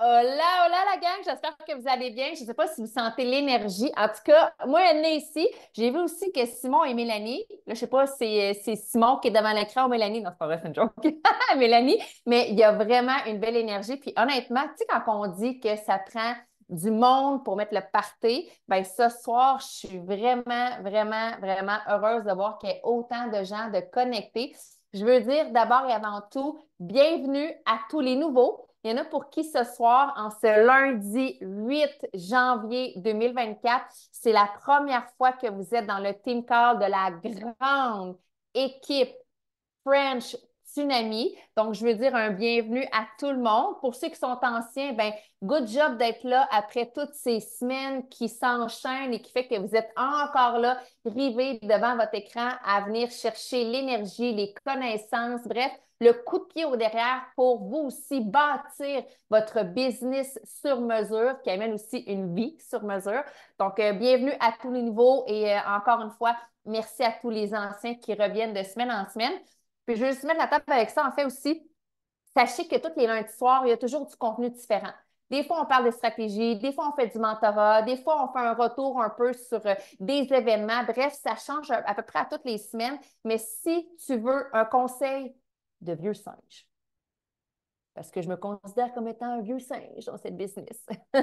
Hola, euh, oh hola la gang, j'espère que vous allez bien. Je ne sais pas si vous sentez l'énergie. En tout cas, moi, elle est ici. J'ai vu aussi que Simon et Mélanie, je ne sais pas si c'est Simon qui est devant l'écran ou Mélanie, non, c'est pas vrai, c'est une joke, Mélanie, mais il y a vraiment une belle énergie. Puis honnêtement, tu sais, quand on dit que ça prend du monde pour mettre le party, ben ce soir, je suis vraiment, vraiment, vraiment heureuse de voir qu'il y a autant de gens de connectés. Je veux dire d'abord et avant tout, bienvenue à tous les nouveaux. Il y en a pour qui ce soir, en ce lundi 8 janvier 2024, c'est la première fois que vous êtes dans le team call de la grande équipe French Tsunami. Donc, je veux dire un bienvenue à tout le monde. Pour ceux qui sont anciens, ben, good job d'être là après toutes ces semaines qui s'enchaînent et qui fait que vous êtes encore là, rivés devant votre écran à venir chercher l'énergie, les connaissances, bref, le coup de pied au derrière pour vous aussi bâtir votre business sur mesure qui amène aussi une vie sur mesure. Donc, euh, bienvenue à tous les nouveaux et euh, encore une fois, merci à tous les anciens qui reviennent de semaine en semaine. Puis, je vais juste mettre la table avec ça, en fait, aussi. Sachez que tous les lundis soirs, il y a toujours du contenu différent. Des fois, on parle de stratégie, des fois, on fait du mentorat, des fois, on fait un retour un peu sur euh, des événements. Bref, ça change à peu près à toutes les semaines. Mais si tu veux un conseil de vieux singe. Parce que je me considère comme étant un vieux singe dans cette business.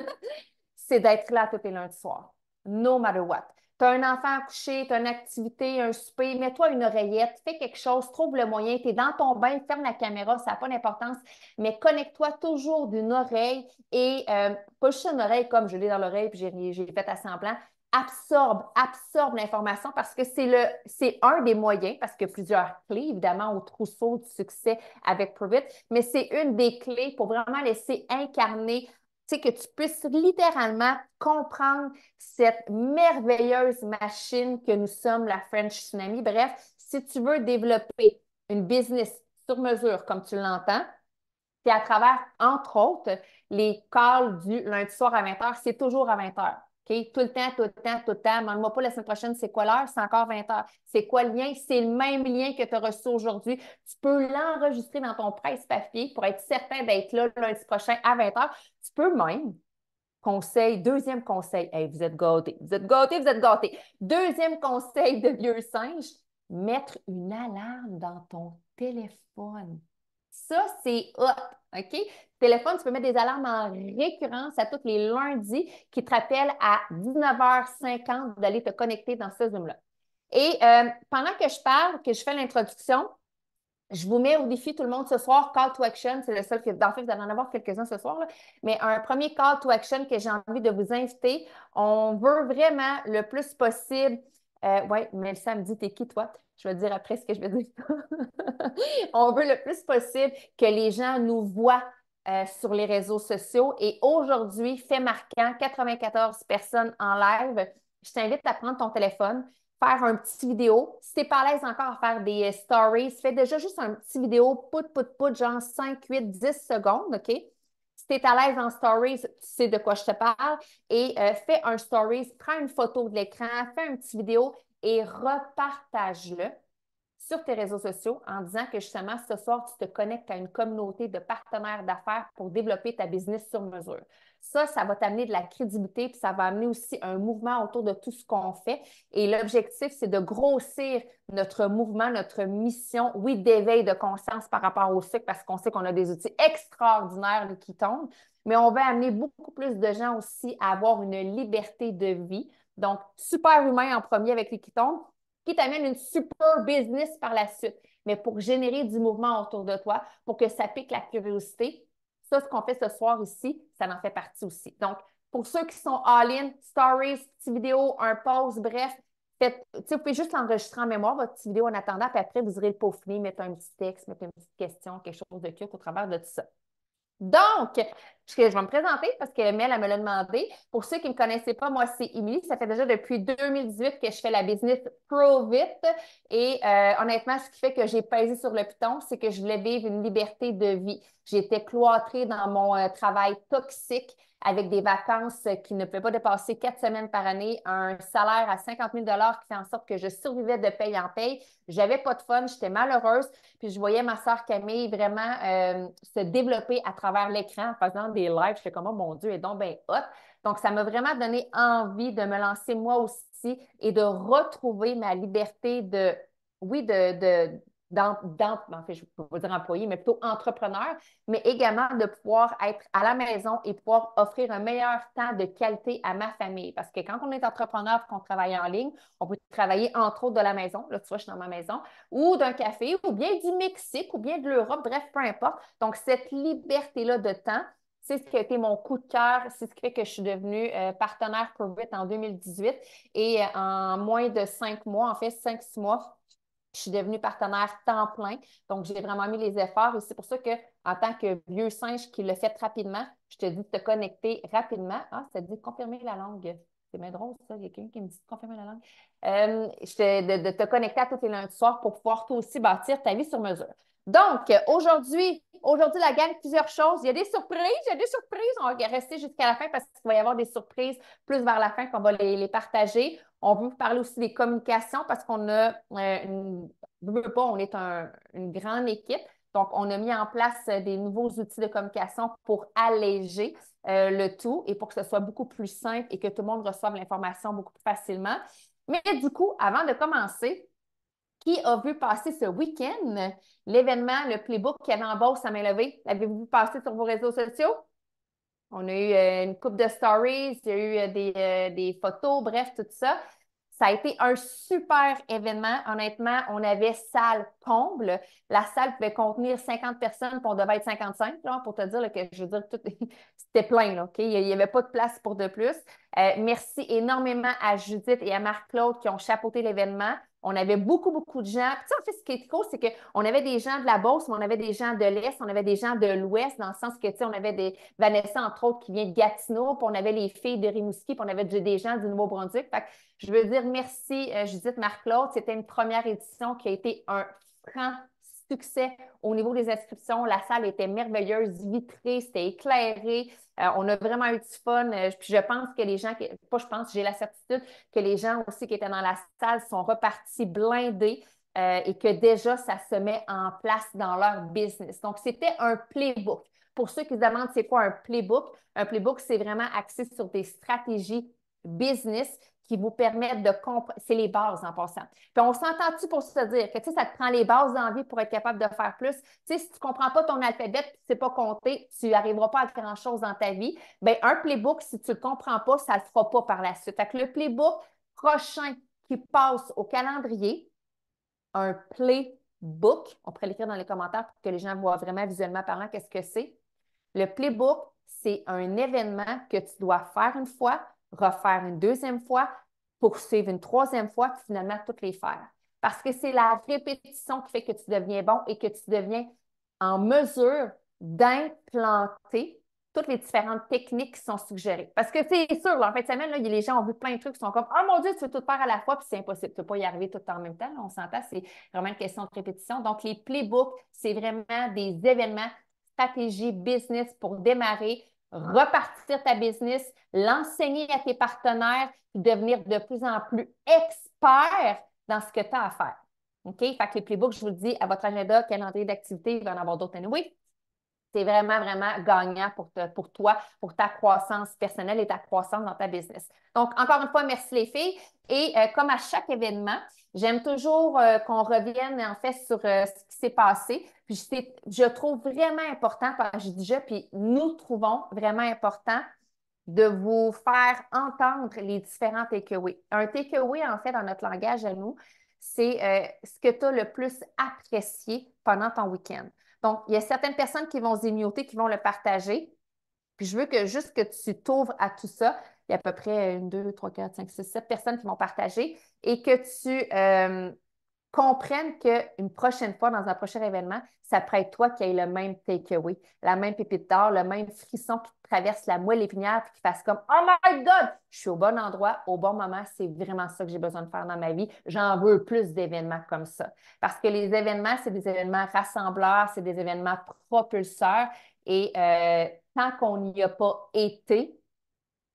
c'est d'être là tous les lundis soirs. No matter what. Tu as un enfant à coucher, tu as une activité, un souper, mets-toi une oreillette, fais quelque chose, trouve le moyen, tu es dans ton bain, ferme la caméra, ça n'a pas d'importance, mais connecte-toi toujours d'une oreille et euh, pas juste une oreille comme je l'ai dans l'oreille puis j'ai fait à semblant, absorbe, absorbe l'information parce que c'est le, c'est un des moyens, parce que plusieurs clés, évidemment, au trousseau du succès avec Provit, mais c'est une des clés pour vraiment laisser incarner, tu que tu puisses littéralement comprendre cette merveilleuse machine que nous sommes, la French Tsunami. Bref, si tu veux développer une business sur mesure, comme tu l'entends, c'est à travers, entre autres, les calls du lundi soir à 20h, c'est toujours à 20h. Tout le temps, tout le temps, tout le temps. mange moi pas la semaine prochaine, c'est quoi l'heure? C'est encore 20 heures. C'est quoi le lien? C'est le même lien que tu as reçu aujourd'hui. Tu peux l'enregistrer dans ton presse-papier pour être certain d'être là lundi prochain à 20 heures. Tu peux même. Conseil, deuxième conseil, hey, vous êtes gâtés, vous êtes gâtés, vous êtes gâtés. Deuxième conseil de vieux singe, mettre une alarme dans ton téléphone. Ça, c'est hop OK? Téléphone, tu peux mettre des alarmes en récurrence à tous les lundis qui te rappellent à 19h50 d'aller te connecter dans ce Zoom-là. Et euh, pendant que je parle, que je fais l'introduction, je vous mets au défi tout le monde ce soir, call to action, c'est le seul que, en fait, vous allez en avoir quelques-uns ce soir, là. mais un premier call to action que j'ai envie de vous inviter. On veut vraiment le plus possible, euh, oui, mais le samedi, t'es qui toi? je vais dire après ce que je vais dire. on veut le plus possible que les gens nous voient euh, sur les réseaux sociaux. Et aujourd'hui, fait marquant, 94 personnes en live. Je t'invite à prendre ton téléphone, faire un petit vidéo. Si tu n'es pas à l'aise encore à faire des euh, stories, fais déjà juste un petit vidéo, put, put, put, genre 5, 8, 10 secondes, OK? Si es à l'aise en stories, tu sais de quoi je te parle. Et euh, fais un stories, prends une photo de l'écran, fais un petit vidéo et repartage-le sur tes réseaux sociaux en disant que justement ce soir, tu te connectes à une communauté de partenaires d'affaires pour développer ta business sur mesure. Ça, ça va t'amener de la crédibilité, puis ça va amener aussi un mouvement autour de tout ce qu'on fait. Et l'objectif, c'est de grossir notre mouvement, notre mission, oui, d'éveil de conscience par rapport au sucre, parce qu'on sait qu'on a des outils extraordinaires qui tombent, mais on va amener beaucoup plus de gens aussi à avoir une liberté de vie, donc, super humain en premier avec les tombent, qui t'amène une super business par la suite. Mais pour générer du mouvement autour de toi, pour que ça pique la curiosité, ça, ce qu'on fait ce soir ici, ça en fait partie aussi. Donc, pour ceux qui sont all-in, stories, petites vidéo, un pause, bref, faites, vous pouvez juste l'enregistrer en mémoire, votre petite vidéo en attendant, puis après, vous irez le peaufiner, mettre un petit texte, mettre une petite question, quelque chose de cute au travers de tout ça. Donc, je vais me présenter parce que Mel, elle me l'a demandé. Pour ceux qui ne me connaissaient pas, moi, c'est Émilie. Ça fait déjà depuis 2018 que je fais la business ProVit. Et euh, honnêtement, ce qui fait que j'ai pesé sur le piton, c'est que je voulais vivre une liberté de vie. J'étais cloîtrée dans mon euh, travail toxique avec des vacances euh, qui ne pouvaient pas dépasser quatre semaines par année, un salaire à 50 000 qui fait en sorte que je survivais de paye en paye. J'avais pas de fun, j'étais malheureuse. Puis je voyais ma soeur Camille vraiment euh, se développer à travers l'écran en faisant des lives. je comme, oh mon Dieu, et donc ben hop. Donc, ça m'a vraiment donné envie de me lancer moi aussi et de retrouver ma liberté de, oui, de dans, fait, je ne vais pas dire employé, mais plutôt entrepreneur, mais également de pouvoir être à la maison et pouvoir offrir un meilleur temps de qualité à ma famille. Parce que quand on est entrepreneur et qu'on travaille en ligne, on peut travailler entre autres de la maison, là tu vois, je suis dans ma maison, ou d'un café, ou bien du Mexique, ou bien de l'Europe, bref, peu importe. Donc, cette liberté-là de temps, c'est ce qui a été mon coup de cœur, c'est ce qui fait que je suis devenue euh, partenaire partenaire Provit en 2018 et euh, en moins de cinq mois, en fait, cinq, six mois, je suis devenue partenaire temps plein. Donc, j'ai vraiment mis les efforts. Et c'est pour ça que, en tant que vieux singe qui le fait rapidement, je te dis de te connecter rapidement. Ah, ça dit confirmer la langue. C'est bien drôle, ça. Il y a quelqu'un qui me dit de confirmer la langue. Euh, de, te connecter à tous les lundis soirs pour pouvoir toi aussi bâtir ta vie sur mesure. Donc, aujourd'hui, aujourd'hui, la gamme, plusieurs choses. Il y a des surprises, il y a des surprises. On va rester jusqu'à la fin parce qu'il va y avoir des surprises plus vers la fin qu'on va les, partager. On veut vous parler aussi des communications parce qu'on a, on euh, pas, on est une grande équipe. Donc, on a mis en place euh, des nouveaux outils de communication pour alléger euh, le tout et pour que ce soit beaucoup plus simple et que tout le monde reçoive l'information beaucoup plus facilement. Mais du coup, avant de commencer, qui a vu passer ce week-end l'événement, le playbook qui avait en bourse à main levée? L'avez-vous passé sur vos réseaux sociaux? On a eu euh, une coupe de stories, il y a eu des, photos, bref, tout ça. Ça a été un super événement. Honnêtement, on avait salle comble. La salle pouvait contenir 50 personnes, puis on devait être 55, pour te dire que je veux dire, tout... c'était plein. Il n'y avait pas de place pour de plus. Euh, merci énormément à Judith et à Marc-Claude qui ont chapeauté l'événement on avait beaucoup, beaucoup de gens. Puis, en fait, ce qui est cool, c'est qu'on avait des gens de la Beauce, mais on avait des gens de l'Est, on avait des gens de l'Ouest, dans le sens que, tu sais, on avait des Vanessa, entre autres, qui vient de Gatineau, puis on avait les filles de Rimouski, puis on avait des gens du Nouveau-Brunswick. Fait que je veux dire merci, euh, Judith Marc-Claude. C'était une première édition qui a été un franc succès au niveau des inscriptions. La salle était merveilleuse, vitrée, c'était éclairé. Euh, on a vraiment eu du fun. Euh, puis je pense que les gens, qui, pas je pense, j'ai la certitude que les gens aussi qui étaient dans la salle sont repartis blindés. Euh, et que déjà, ça se met en place dans leur business. Donc, c'était un playbook. Pour ceux qui se demandent c'est quoi un playbook, un playbook, c'est vraiment axé sur des stratégies business qui vous permettent de comprendre. C'est les bases en passant. Puis on s'entend-tu pour se dire que ça te prend les bases vie pour être capable de faire plus? si tu ne comprends pas ton alphabet, tu ne sais pas compter, tu n'arriveras pas à faire grand-chose dans ta vie. Bien, un playbook, si tu ne le comprends pas, ça ne le fera pas par la suite. Fait le playbook prochain qui passe au calendrier, un playbook, on pourrait l'écrire dans les commentaires pour que les gens voient vraiment visuellement parlant qu'est-ce que c'est. Le playbook, c'est un événement que tu dois faire une fois refaire une deuxième fois, poursuivre une troisième fois, puis finalement toutes les faire. Parce que c'est la répétition qui fait que tu deviens bon et que tu deviens en mesure d'implanter toutes les différentes techniques qui sont suggérées. Parce que c'est sûr, en fait, semaine, là, les gens ont vu plein de trucs, qui sont comme Oh mon Dieu, tu veux tout faire à la fois, puis c'est impossible, tu ne peux pas y arriver tout en même temps. on s'entend, c'est vraiment une question de répétition. Donc, les playbooks, c'est vraiment des événements, stratégie, business pour démarrer, repartir ta business, l'enseigner à tes partenaires, puis devenir de plus en plus expert dans ce que tu as à faire. OK? Fait que les playbooks, je vous le dis, à votre agenda, calendrier d'activité, il va en avoir d'autres anyway c'est vraiment, vraiment gagnant pour, toi, pour ta croissance personnelle et ta croissance dans ta business. Donc, encore une fois, merci les filles. Et euh, comme à chaque événement, j'aime toujours euh, qu'on revienne en fait sur euh, ce qui s'est passé. Puis je, trouve vraiment important, parce je dis puis nous trouvons vraiment important de vous faire entendre les différents takeaways. Un takeaway, en fait, dans notre langage à nous, c'est ce que tu as le plus apprécié pendant ton week-end. Donc, il y a certaines personnes qui vont zémioter, qui vont le partager. Puis je veux que juste que tu t'ouvres à tout ça. Il y a à peu près une, deux, trois, quatre, cinq, six, sept personnes qui vont partager et que tu, euh, comprennent qu'une prochaine fois, dans un prochain événement, ça pourrait être toi qui ait le même takeaway, la même pépite d'or, le même frisson qui traverse la moelle épinière et qui fasse comme Oh my God, je suis au bon endroit, au bon moment, c'est vraiment ça que j'ai besoin de faire dans ma vie. J'en veux plus d'événements comme ça. Parce que les événements, c'est des événements rassembleurs, c'est des événements propulseurs. Et euh, tant qu'on n'y a pas été,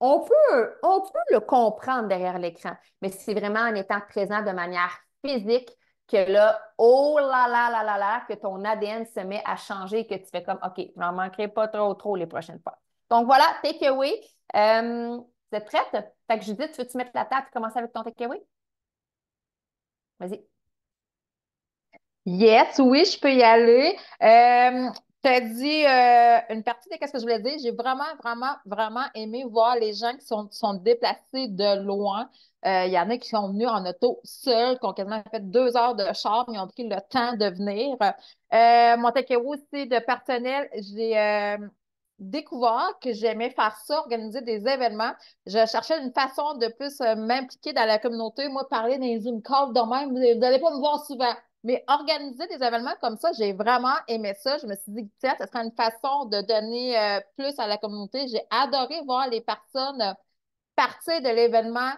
on peut, on peut le comprendre derrière l'écran, mais c'est vraiment en étant présent de manière physique, que là, oh là là là là là, que ton ADN se met à changer, que tu fais comme, OK, je n'en manquerai pas trop, trop les prochaines fois. Donc voilà, takeaway. Euh, t'es prête? Fait que Judith, veux-tu mettre la table et commencer avec ton takeaway? Vas-y. Yes, oui, je peux y aller. Euh, tu as dit euh, une partie de ce que je voulais dire. J'ai vraiment, vraiment, vraiment aimé voir les gens qui sont, sont déplacés de loin. Euh, il y en a qui sont venus en auto seuls, qui ont quasiment fait deux heures de char, mais ont pris le temps de venir. Euh, mon aussi de personnel, j'ai euh, découvert que j'aimais faire ça, organiser des événements. Je cherchais une façon de plus euh, m'impliquer dans la communauté. Moi, parler dans les Zoom calls de vous n'allez pas me voir souvent. Mais organiser des événements comme ça, j'ai vraiment aimé ça. Je me suis dit que tiens, ce serait une façon de donner plus à la communauté. J'ai adoré voir les personnes partir de l'événement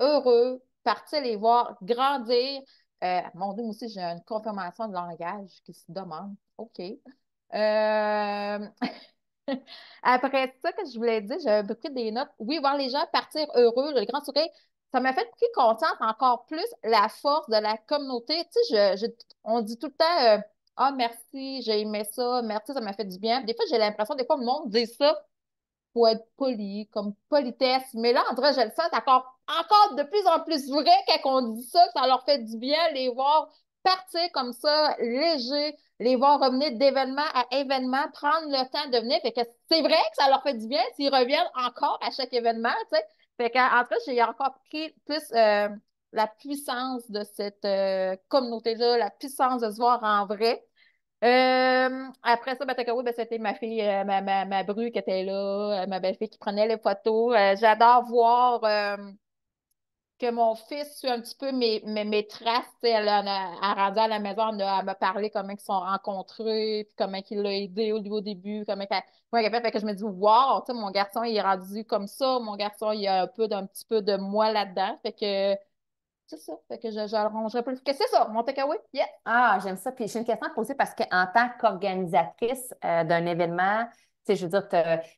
heureux, partir les voir grandir. Euh, mon Dieu, moi aussi, j'ai une confirmation de langage qui se demande. OK. Euh, après ça, que je voulais dire, peu pris des notes. Oui, voir les gens partir heureux, le grand sourire, ça m'a fait plus contente encore plus la force de la communauté. Tu sais, on dit tout le temps, euh, ah, oh, merci, j'ai aimé ça, merci, ça m'a fait du bien. Des fois, j'ai l'impression, des fois, le monde dit ça pour être poli, comme politesse. Mais là, en vrai, je le sens encore, encore de plus en plus vrai quand on dit ça, ça leur fait du bien, les voir partir comme ça, léger, les voir revenir d'événement à événement, prendre le temps de venir. Fait que c'est vrai que ça leur fait du bien s'ils reviennent encore à chaque événement, tu sais. Fait qu'en j'ai encore pris plus euh, la puissance de cette euh, communauté-là, la puissance de se voir en vrai. Euh, après ça, ben, oui, ben, c'était ma fille, euh, ma, ma, ma bru qui était là, euh, ma belle-fille qui prenait les photos. Euh, j'adore voir que mon fils suit un petit peu mes, mes, traces. Elle a, a, rendu à la maison, elle, m'a parlé comment ils se sont rencontrés, puis comment il l'a aidé au, début, comment elle, fait. que je me dis, wow, mon garçon, il est rendu comme ça. Mon garçon, il a un peu d'un petit peu de moi là-dedans. Fait que c'est ça. Fait que je, plus. Qu'est-ce que c'est ça, mon takeaway? Ah, j'aime ça. j'ai une question à te poser parce qu'en tant qu'organisatrice euh, d'un événement, tu je veux dire,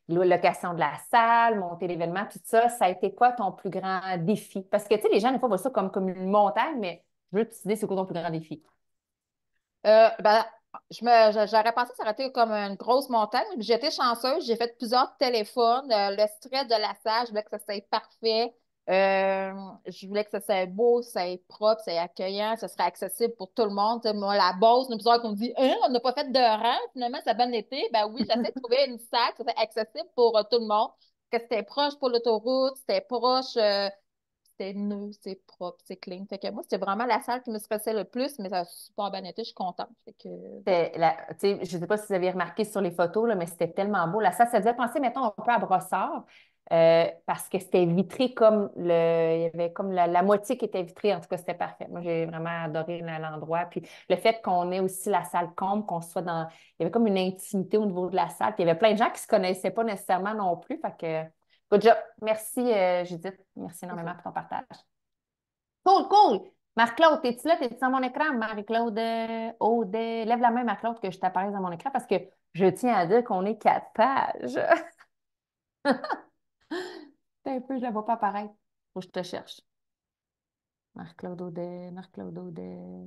location de la salle, monter l'événement, tout ça, ça a été quoi ton plus grand défi? Parce que, tu les gens, des fois, voient ça comme, comme une montagne, mais je veux te dire, c'est quoi ton plus grand défi? Euh, ben, j'aurais pensé que ça aurait été comme une grosse montagne, mais j'étais chanceuse. J'ai fait plusieurs téléphones. Euh, le stress de la salle, je voulais que ça soit parfait. Euh, je voulais que ça soit beau, ça soit propre, c'est accueillant, ça serait accessible pour tout le monde. moi, la base, nous qu'on me dit hein, on n'a pas fait de rang, finalement, ça a été. Ben oui, j'essaie de trouver une salle, ça soit accessible pour euh, tout le monde. Que c'était proche pour l'autoroute, c'était proche, euh, c'était nous, c'est propre, c'est clean. Fait que moi, c'était vraiment la salle qui me stressait le plus, mais ça super bon été, je suis contente. Fait que... la, je ne sais pas si vous avez remarqué sur les photos, là, mais c'était tellement beau. La salle, ça faisait penser, mettons, un peu à brossard. Euh, parce que c'était vitré comme le. Il y avait comme la, la moitié qui était vitrée. En tout cas, c'était parfait. Moi, j'ai vraiment adoré l'endroit. Puis le fait qu'on ait aussi la salle comble, qu'on soit dans. Il y avait comme une intimité au niveau de la salle. il y avait plein de gens qui ne se connaissaient pas nécessairement non plus. Fait que. Good job. Merci, euh, Judith. Merci énormément pour ton partage. Cool, cool. Marc-Claude, es-tu là? Es-tu dans mon écran? Marie-Claude, oh, lève la main, Marc-Claude, que je t'apparaisse dans mon écran parce que je tiens à dire qu'on est quatre pages. T'es un peu, je la vois pas apparaître. Faut que je te cherche. Marc-Claude Audet, Marc-Claude Audet.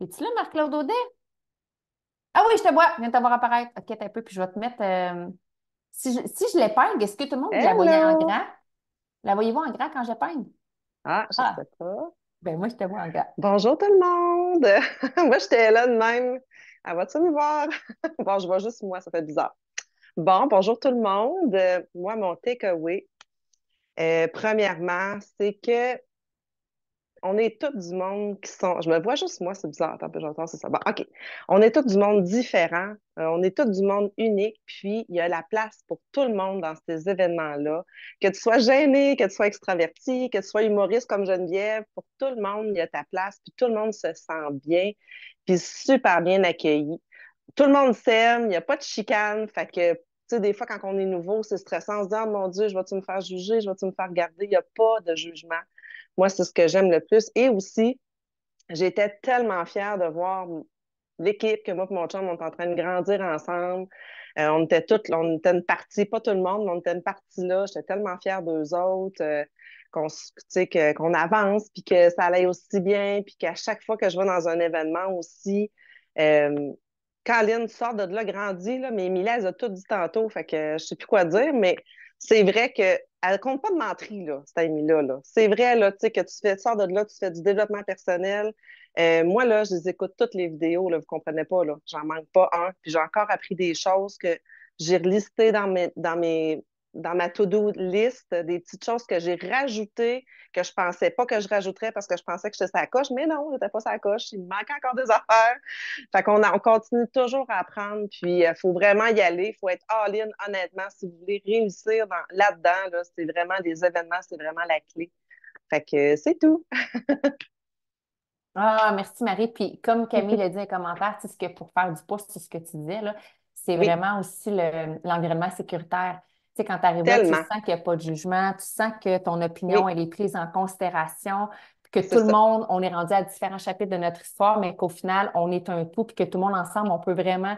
Es-tu là, Marc-Claude Audet? Ah oui, je te vois. Je viens de te voir apparaître. OK, t'es un peu, puis je vais te mettre. Euh, si je, si je l'épingle, est-ce que tout le monde la voyait en gras? La voyez-vous en gras quand je j'épingle? Ah, je ne ah. sais pas. Ben moi, je te vois en gras. Bonjour tout le monde! moi, j'étais là de même. Elle ah, va-tu me voir? bon, je vois juste moi, ça fait bizarre. Bon, bonjour tout le monde. Euh, moi, mon takeaway, euh, premièrement, c'est que on est tous du monde qui sont. Je me vois juste moi, c'est bizarre. Attends, j'entends, c'est ça. Bon, OK. On est tous du monde différent. Euh, on est tous du monde unique. Puis, il y a la place pour tout le monde dans ces événements-là. Que tu sois gêné, que tu sois extraverti, que tu sois humoriste comme Geneviève, pour tout le monde, il y a ta place. Puis, tout le monde se sent bien. Puis, super bien accueilli tout le monde s'aime, il n'y a pas de chicane. Fait que, tu sais, des fois, quand on est nouveau, c'est stressant. On se dit, oh mon Dieu, je vais-tu me faire juger, je vais-tu me faire garder? » Il n'y a pas de jugement. Moi, c'est ce que j'aime le plus. Et aussi, j'étais tellement fière de voir l'équipe que moi et mon chum, on est en train de grandir ensemble. Euh, on était toutes, on était une partie, pas tout le monde, mais on était une partie là. J'étais tellement fière d'eux autres. Euh, qu'on avance, puis que ça allait aussi bien, puis qu'à chaque fois que je vais dans un événement aussi, euh, Aline sort de là, grandit, là, mais Mila, elle a tout dit tantôt, fait que je sais plus quoi dire, mais c'est vrai qu'elle ne compte pas de menterie, là, cette là C'est vrai, là, tu sais, que tu fais, de là, tu fais du développement personnel. Euh, moi, là, je les écoute toutes les vidéos, là, vous comprenez pas, là, j'en manque pas un, puis j'ai encore appris des choses que j'ai relistées dans mes, dans mes dans ma to-do list des petites choses que j'ai rajoutées, que je pensais pas que je rajouterais parce que je pensais que j'étais sa coche, mais non, j'étais pas sa coche, il me manquait encore des affaires. Fait qu'on on continue toujours à apprendre, puis il euh, faut vraiment y aller, il faut être all-in, honnêtement, si vous voulez réussir là-dedans, c'est vraiment des événements, c'est vraiment la clé. Fait que c'est tout. ah, merci Marie. Puis comme Camille l'a dit en commentaire, c'est ce que pour faire du pouce, c'est ce que tu disais, là, c'est vraiment aussi l'environnement sécuritaire sais, quand tu arrives là, tu sens qu'il n'y a pas de jugement, tu sens que ton opinion, elle est prise en considération, que tout le monde, on est rendu à différents chapitres de notre histoire, mais qu'au final, on est un tout, puis que tout le monde ensemble, on peut vraiment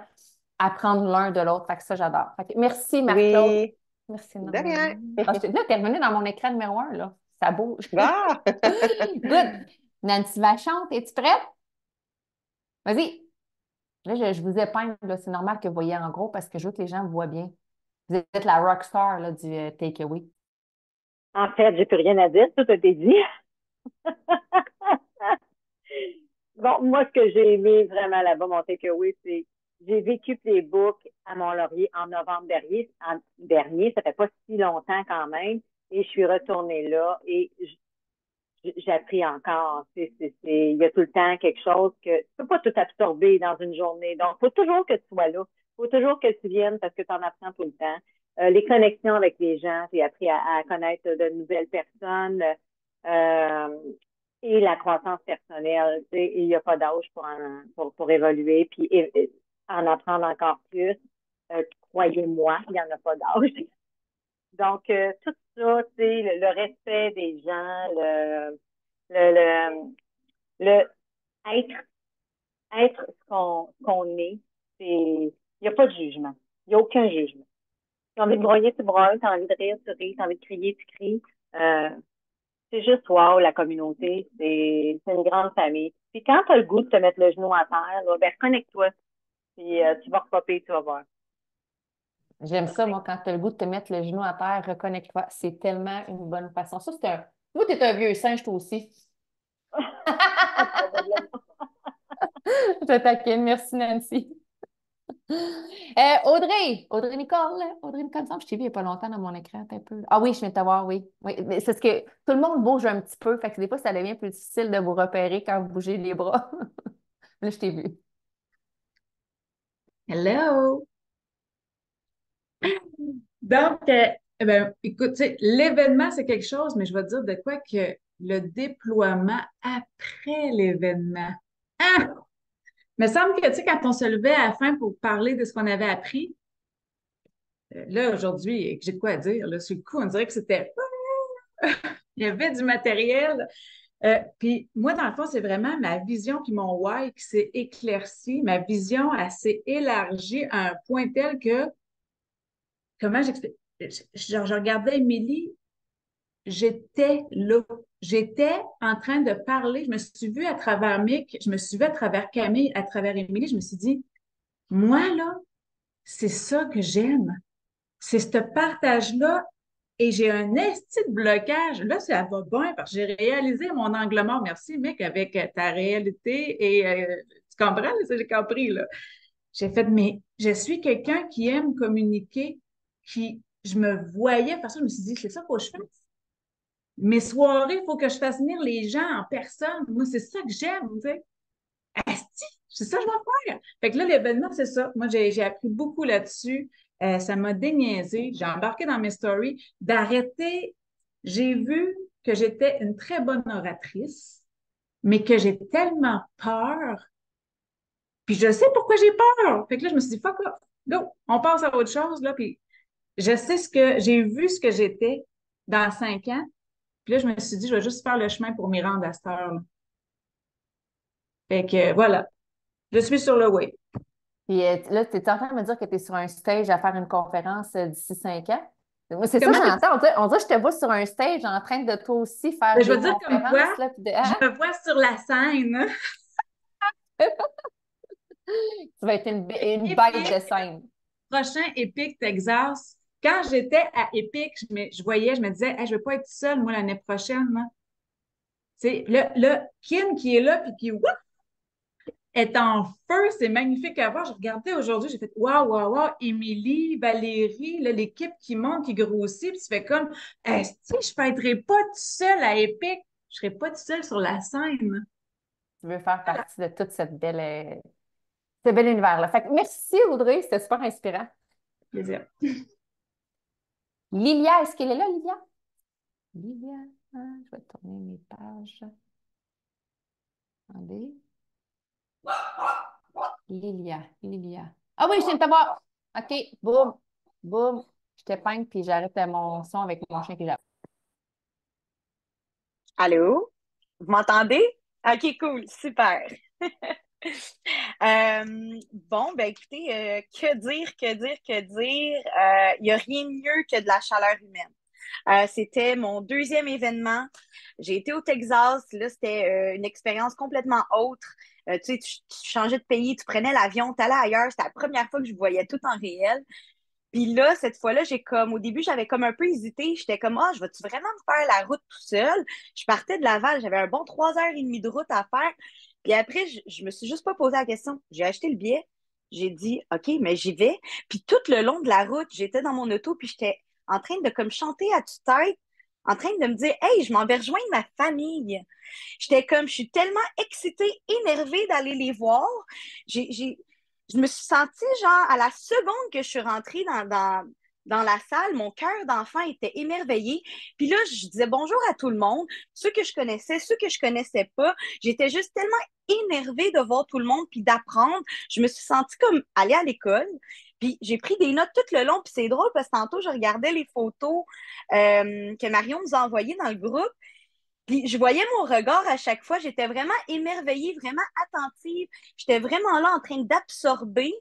apprendre l'un de l'autre. Fait que ça, j'adore. Merci, Marc-Claude. Merci. De rien. Ah, là, t'es revenue dans mon écran numéro un, là. Ça bouge. Ah! Good. Nancy Vachon, es-tu prête? Vas-y. Là, je, vous épingle, c'est normal que vous voyez en gros parce que je veux que les gens voient bien. Vous êtes la rockstar là, du euh, takeaway. En fait, j'ai plus rien à dire, tout a été dit. bon, moi, ce que j'ai aimé vraiment là-bas, mon takeaway, c'est j'ai vécu les books à Mont-Laurier en novembre dernier. En dernier, ça fait pas si longtemps quand même. Et je suis retournée là et j'appris encore. Il y a tout le temps quelque chose que tu peux pas tout absorber dans une journée. Donc, il faut toujours que tu sois là faut toujours que tu viennes parce que tu en apprends tout le temps. Euh, les connexions avec les gens, j'ai appris à, connaître de nouvelles personnes euh, et la croissance personnelle. Il n'y a pas d'âge pour, pour, pour, évoluer puis en apprendre encore plus. Euh, Croyez-moi, il n'y en a pas d'âge. Donc, euh, tout ça, le, le respect des gens, le, le, le, être, être ce qu'on est, c'est il n'y a pas de jugement. Il n'y a aucun jugement. Tu as envie de broyer, tu broyes. Tu as envie de rire, tu ris. Tu as envie de crier, tu cries. Euh, c'est juste, wow, la communauté, c'est une grande famille. Puis quand tu as le goût de te mettre le genou à terre, bien, ben, connecte-toi. Puis euh, tu vas repopper, tu vas voir. J'aime ça, moi, quand tu as le goût de te mettre le genou à terre, reconnecte-toi. C'est tellement une bonne façon. Ça, c'est un. Moi, t'es un vieux singe, toi aussi. Je taquine. Merci, Nancy. Euh, Audrey, Audrey Nicole, Audrey Nicole, je t'ai vu il n'y a pas longtemps dans mon écran, un peu. Ah oui, je viens de te voir, oui. oui. C'est ce que tout le monde bouge un petit peu, fait que des fois, ça devient plus difficile de vous repérer quand vous bougez les bras. Là, je t'ai vu. Hello! Donc, euh, eh ben, écoute, l'événement, c'est quelque chose, mais je vais te dire de quoi que le déploiement après l'événement. Ah! Mais semble que, tu sais, quand on se levait à la fin pour parler de ce qu'on avait appris, euh, là, aujourd'hui, j'ai de quoi dire. Là, sur le coup, on dirait que c'était. Il y avait du matériel. Euh, puis moi, dans le fond, c'est vraiment ma vision puis mon why qui s'est éclairci. Ma vision, elle s'est élargie à un point tel que. Comment j'explique? genre, je, regardais Émilie, j'étais là. J'étais en train de parler. Je me suis vue à travers Mick, je me suis vue à travers Camille, à travers Émilie. Je me suis dit, moi, là, c'est ça que j'aime. C'est ce partage-là. Et j'ai un esti de blocage. Là, ça va bien parce que j'ai réalisé mon angle mort. Merci, Mick, avec ta réalité. Et euh, tu comprends? J'ai compris, J'ai fait, mais je suis quelqu'un qui aime communiquer, qui, je me voyais parce que Je me suis dit, c'est ça qu'il que je fais mes soirées, il faut que je fasse venir les gens en personne. Moi, c'est ça que j'aime, tu sais. c'est ça que je vais faire. Fait que là, l'événement, c'est ça. Moi, j'ai appris beaucoup là-dessus. Euh, ça m'a déniaisé. J'ai embarqué dans mes stories d'arrêter. J'ai vu que j'étais une très bonne oratrice, mais que j'ai tellement peur. Puis je sais pourquoi j'ai peur. Fait que là, je me suis dit, fuck off, go, on passe à autre chose, là. Puis je sais ce que j'ai vu, ce que j'étais dans cinq ans. Puis là, je me suis dit, je vais juste faire le chemin pour m'y rendre à cette heure-là. Fait que voilà, je suis sur le way. Puis euh, là, tu es en train de me dire que tu es sur un stage à faire une conférence euh, d'ici cinq ans? c'est ça, j'entends. On dirait, que je te vois sur un stage en train de toi aussi faire. Mais je veux dire comme quoi, hein? je me vois sur la scène. Hein? tu vas être une, une bête de scène. Prochain Épique Texas, quand j'étais à Epic, je, me, je, voyais, je me disais, je ne vais pas être seule, moi, l'année prochaine. c'est Le, le Kim qui est là, puis qui est en feu, c'est magnifique à voir. Je regardais aujourd'hui, j'ai fait waouh, waouh, waouh, Émilie, Valérie, l'équipe qui monte, qui grossit, puis tu fais comme, est je ne pas toute seule à Epic? Je ne serai pas toute seule sur la scène. Tu veux faire partie de toute cette belle, euh, ce bel univers-là. merci Audrey, c'était super inspirant. Plaisir. Lilia, est-ce qu'elle est là, Lilia? Lilia, hein, je vais tourner mes pages. Attendez. Lilia, Lilia. Ah oui, je viens de voir. OK, boum, boum. Je t'épingle, puis j'arrête mon son avec mon chien qui j'appelle. Allô? Vous m'entendez? OK, cool, super. Euh, bon, ben écoutez, euh, que dire, que dire, que dire? Il euh, n'y a rien de mieux que de la chaleur humaine. c'était mon deuxième événement. J'ai été au Texas. Là, c'était une expérience complètement autre. tu sais, tu, changeais de pays, tu prenais l'avion, tu allais ailleurs. C'était la première fois que je voyais tout en réel. Puis là, cette fois-là, j'ai comme, au début, j'avais comme un peu hésité. J'étais comme, ah, oh, je vais-tu vraiment me faire la route tout seul? Je partais de Laval, j'avais un bon trois heures et demie de route à faire. Puis après, je, je me suis juste pas posé la question. J'ai acheté le billet, j'ai dit OK, mais j'y vais. Puis tout le long de la route, j'étais dans mon auto, puis j'étais en train de comme chanter à toute tête, en train de me dire Hey, je m'en vais rejoindre ma famille. J'étais comme, je suis tellement excitée, énervée d'aller les voir. J'ai, j'ai, je me suis sentie, genre, à la seconde que je suis rentrée dans, dans, dans la salle, mon cœur d'enfant était émerveillé. Puis là, je disais bonjour à tout le monde, ceux que je connaissais, ceux que je connaissais pas. J'étais juste tellement énervée de voir tout le monde puis d'apprendre. Je me suis sentie comme aller à l'école. Puis j'ai pris des notes tout le long. Puis c'est drôle parce que tantôt, je regardais les photos euh, que Marion nous a envoyées dans le groupe. Puis je voyais mon regard à chaque fois. J'étais vraiment émerveillée, vraiment attentive. J'étais vraiment là en train d'absorber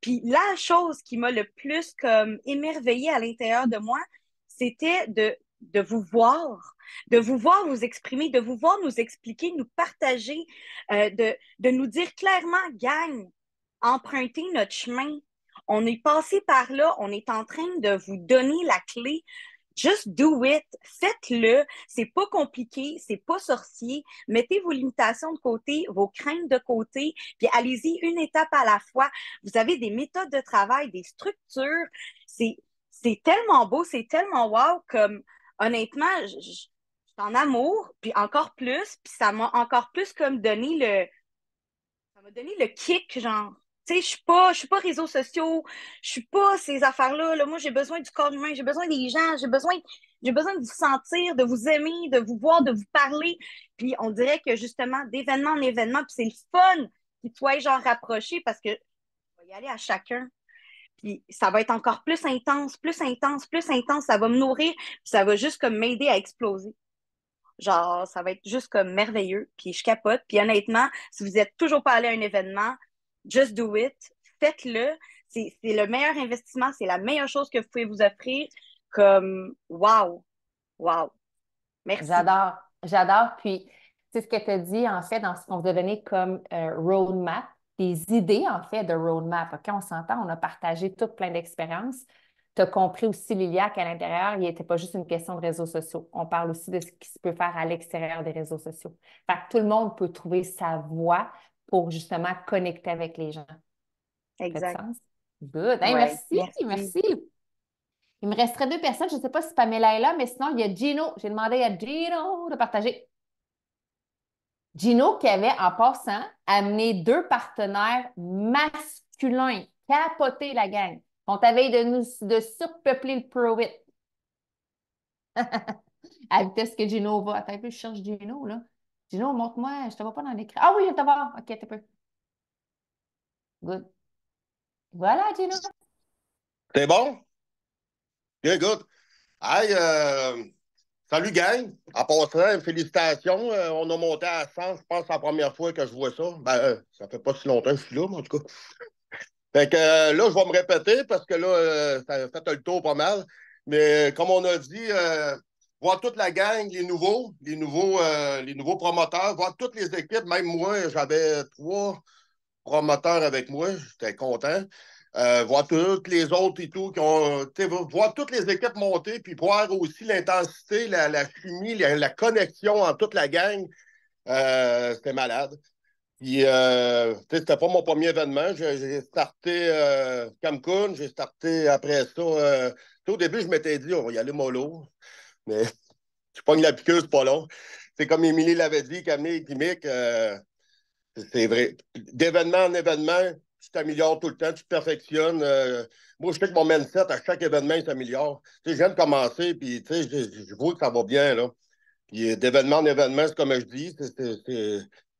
puis la chose qui m'a le plus comme émerveillée à l'intérieur de moi, c'était de, de vous voir, de vous voir vous exprimer, de vous voir nous expliquer, nous partager, euh, de, de nous dire clairement, gagne, empruntez notre chemin. On est passé par là, on est en train de vous donner la clé Just do it, faites-le. C'est pas compliqué, c'est pas sorcier. Mettez vos limitations de côté, vos craintes de côté, puis allez-y une étape à la fois. Vous avez des méthodes de travail, des structures. C'est c'est tellement beau, c'est tellement wow comme honnêtement, je, je, en amour, puis encore plus, puis ça m'a encore plus comme donné le ça m'a donné le kick genre je suis pas, je suis pas réseaux sociaux, je suis pas ces affaires-là. Moi, j'ai besoin du corps humain, j'ai besoin des gens, j'ai besoin, besoin de vous sentir, de vous aimer, de vous voir, de vous parler. Puis on dirait que justement, d'événement en événement, puis c'est le fun qui soit genre rapprochés parce que je va y aller à chacun. Puis ça va être encore plus intense, plus intense, plus intense. Ça va me nourrir, puis ça va juste comme m'aider à exploser. Genre, ça va être juste comme merveilleux. Puis je capote. Puis honnêtement, si vous n'êtes toujours pas allé à un événement, Just do it. Faites-le. C'est le meilleur investissement. C'est la meilleure chose que vous pouvez vous offrir. Comme, wow, wow. Merci. J'adore. J'adore. Puis, c'est ce que tu as dit, en fait, dans ce qu'on vous a donné comme euh, roadmap, des idées, en fait, de roadmap. OK, on s'entend, on a partagé tout plein d'expériences. Tu as compris aussi, Lilia, qu'à l'intérieur, il n'était pas juste une question de réseaux sociaux. On parle aussi de ce qui se peut faire à l'extérieur des réseaux sociaux. Fait tout le monde peut trouver sa voie, pour justement connecter avec les gens. Exact. Good. merci, merci, Il me resterait deux personnes. Je ne sais pas si Pamela est là, mais sinon, il y a Gino. J'ai demandé à Gino de partager. Gino qui avait, en passant, amené deux partenaires masculins. Capoté la gang. On t'avait de nous de surpeupler le ProWit. à vitesse que Gino va. Attends, je cherche Gino, là dis montre-moi, je te vois pas dans l'écran. Ah oui, je te vois. OK, t'es peu. Good. Voilà, Gino. T'es bon? Bien, good. Hey, euh, salut, gang. En passant, félicitations. Euh, on a monté à 100, je pense, la première fois que je vois ça. Ben, ne euh, ça fait pas si longtemps que je suis là, mais en tout cas. fait que là, je vais me répéter parce que là, ça fait le tour pas mal. Mais comme on a dit, voir toute la gang, les nouveaux, les nouveaux, euh, les nouveaux promoteurs, voir toutes les équipes. Même moi, j'avais trois promoteurs avec moi, j'étais content. Euh, voir toutes les autres et tout, qui ont, voir toutes les équipes monter, puis voir aussi l'intensité, la, la chimie, la, connexion en toute la gang, euh, c'était malade. Puis, n'était c'était pas mon premier événement. J'ai starté euh, Cancun, j'ai starté après ça. au début, je m'étais dit, on va y aller mollo. Mais je pogne la piqueuse pas long. C'est comme Émilie l'avait dit, Camille et euh, c'est vrai. D'événement en événement, tu t'améliores tout le temps, tu te perfectionnes. Euh, moi, je sais que mon mindset, à chaque événement, il s'améliore. Tu sais, j'aime commencer, puis tu sais, je, vois que ça va bien, là. Puis euh, d'événement en événement, c'est comme je dis,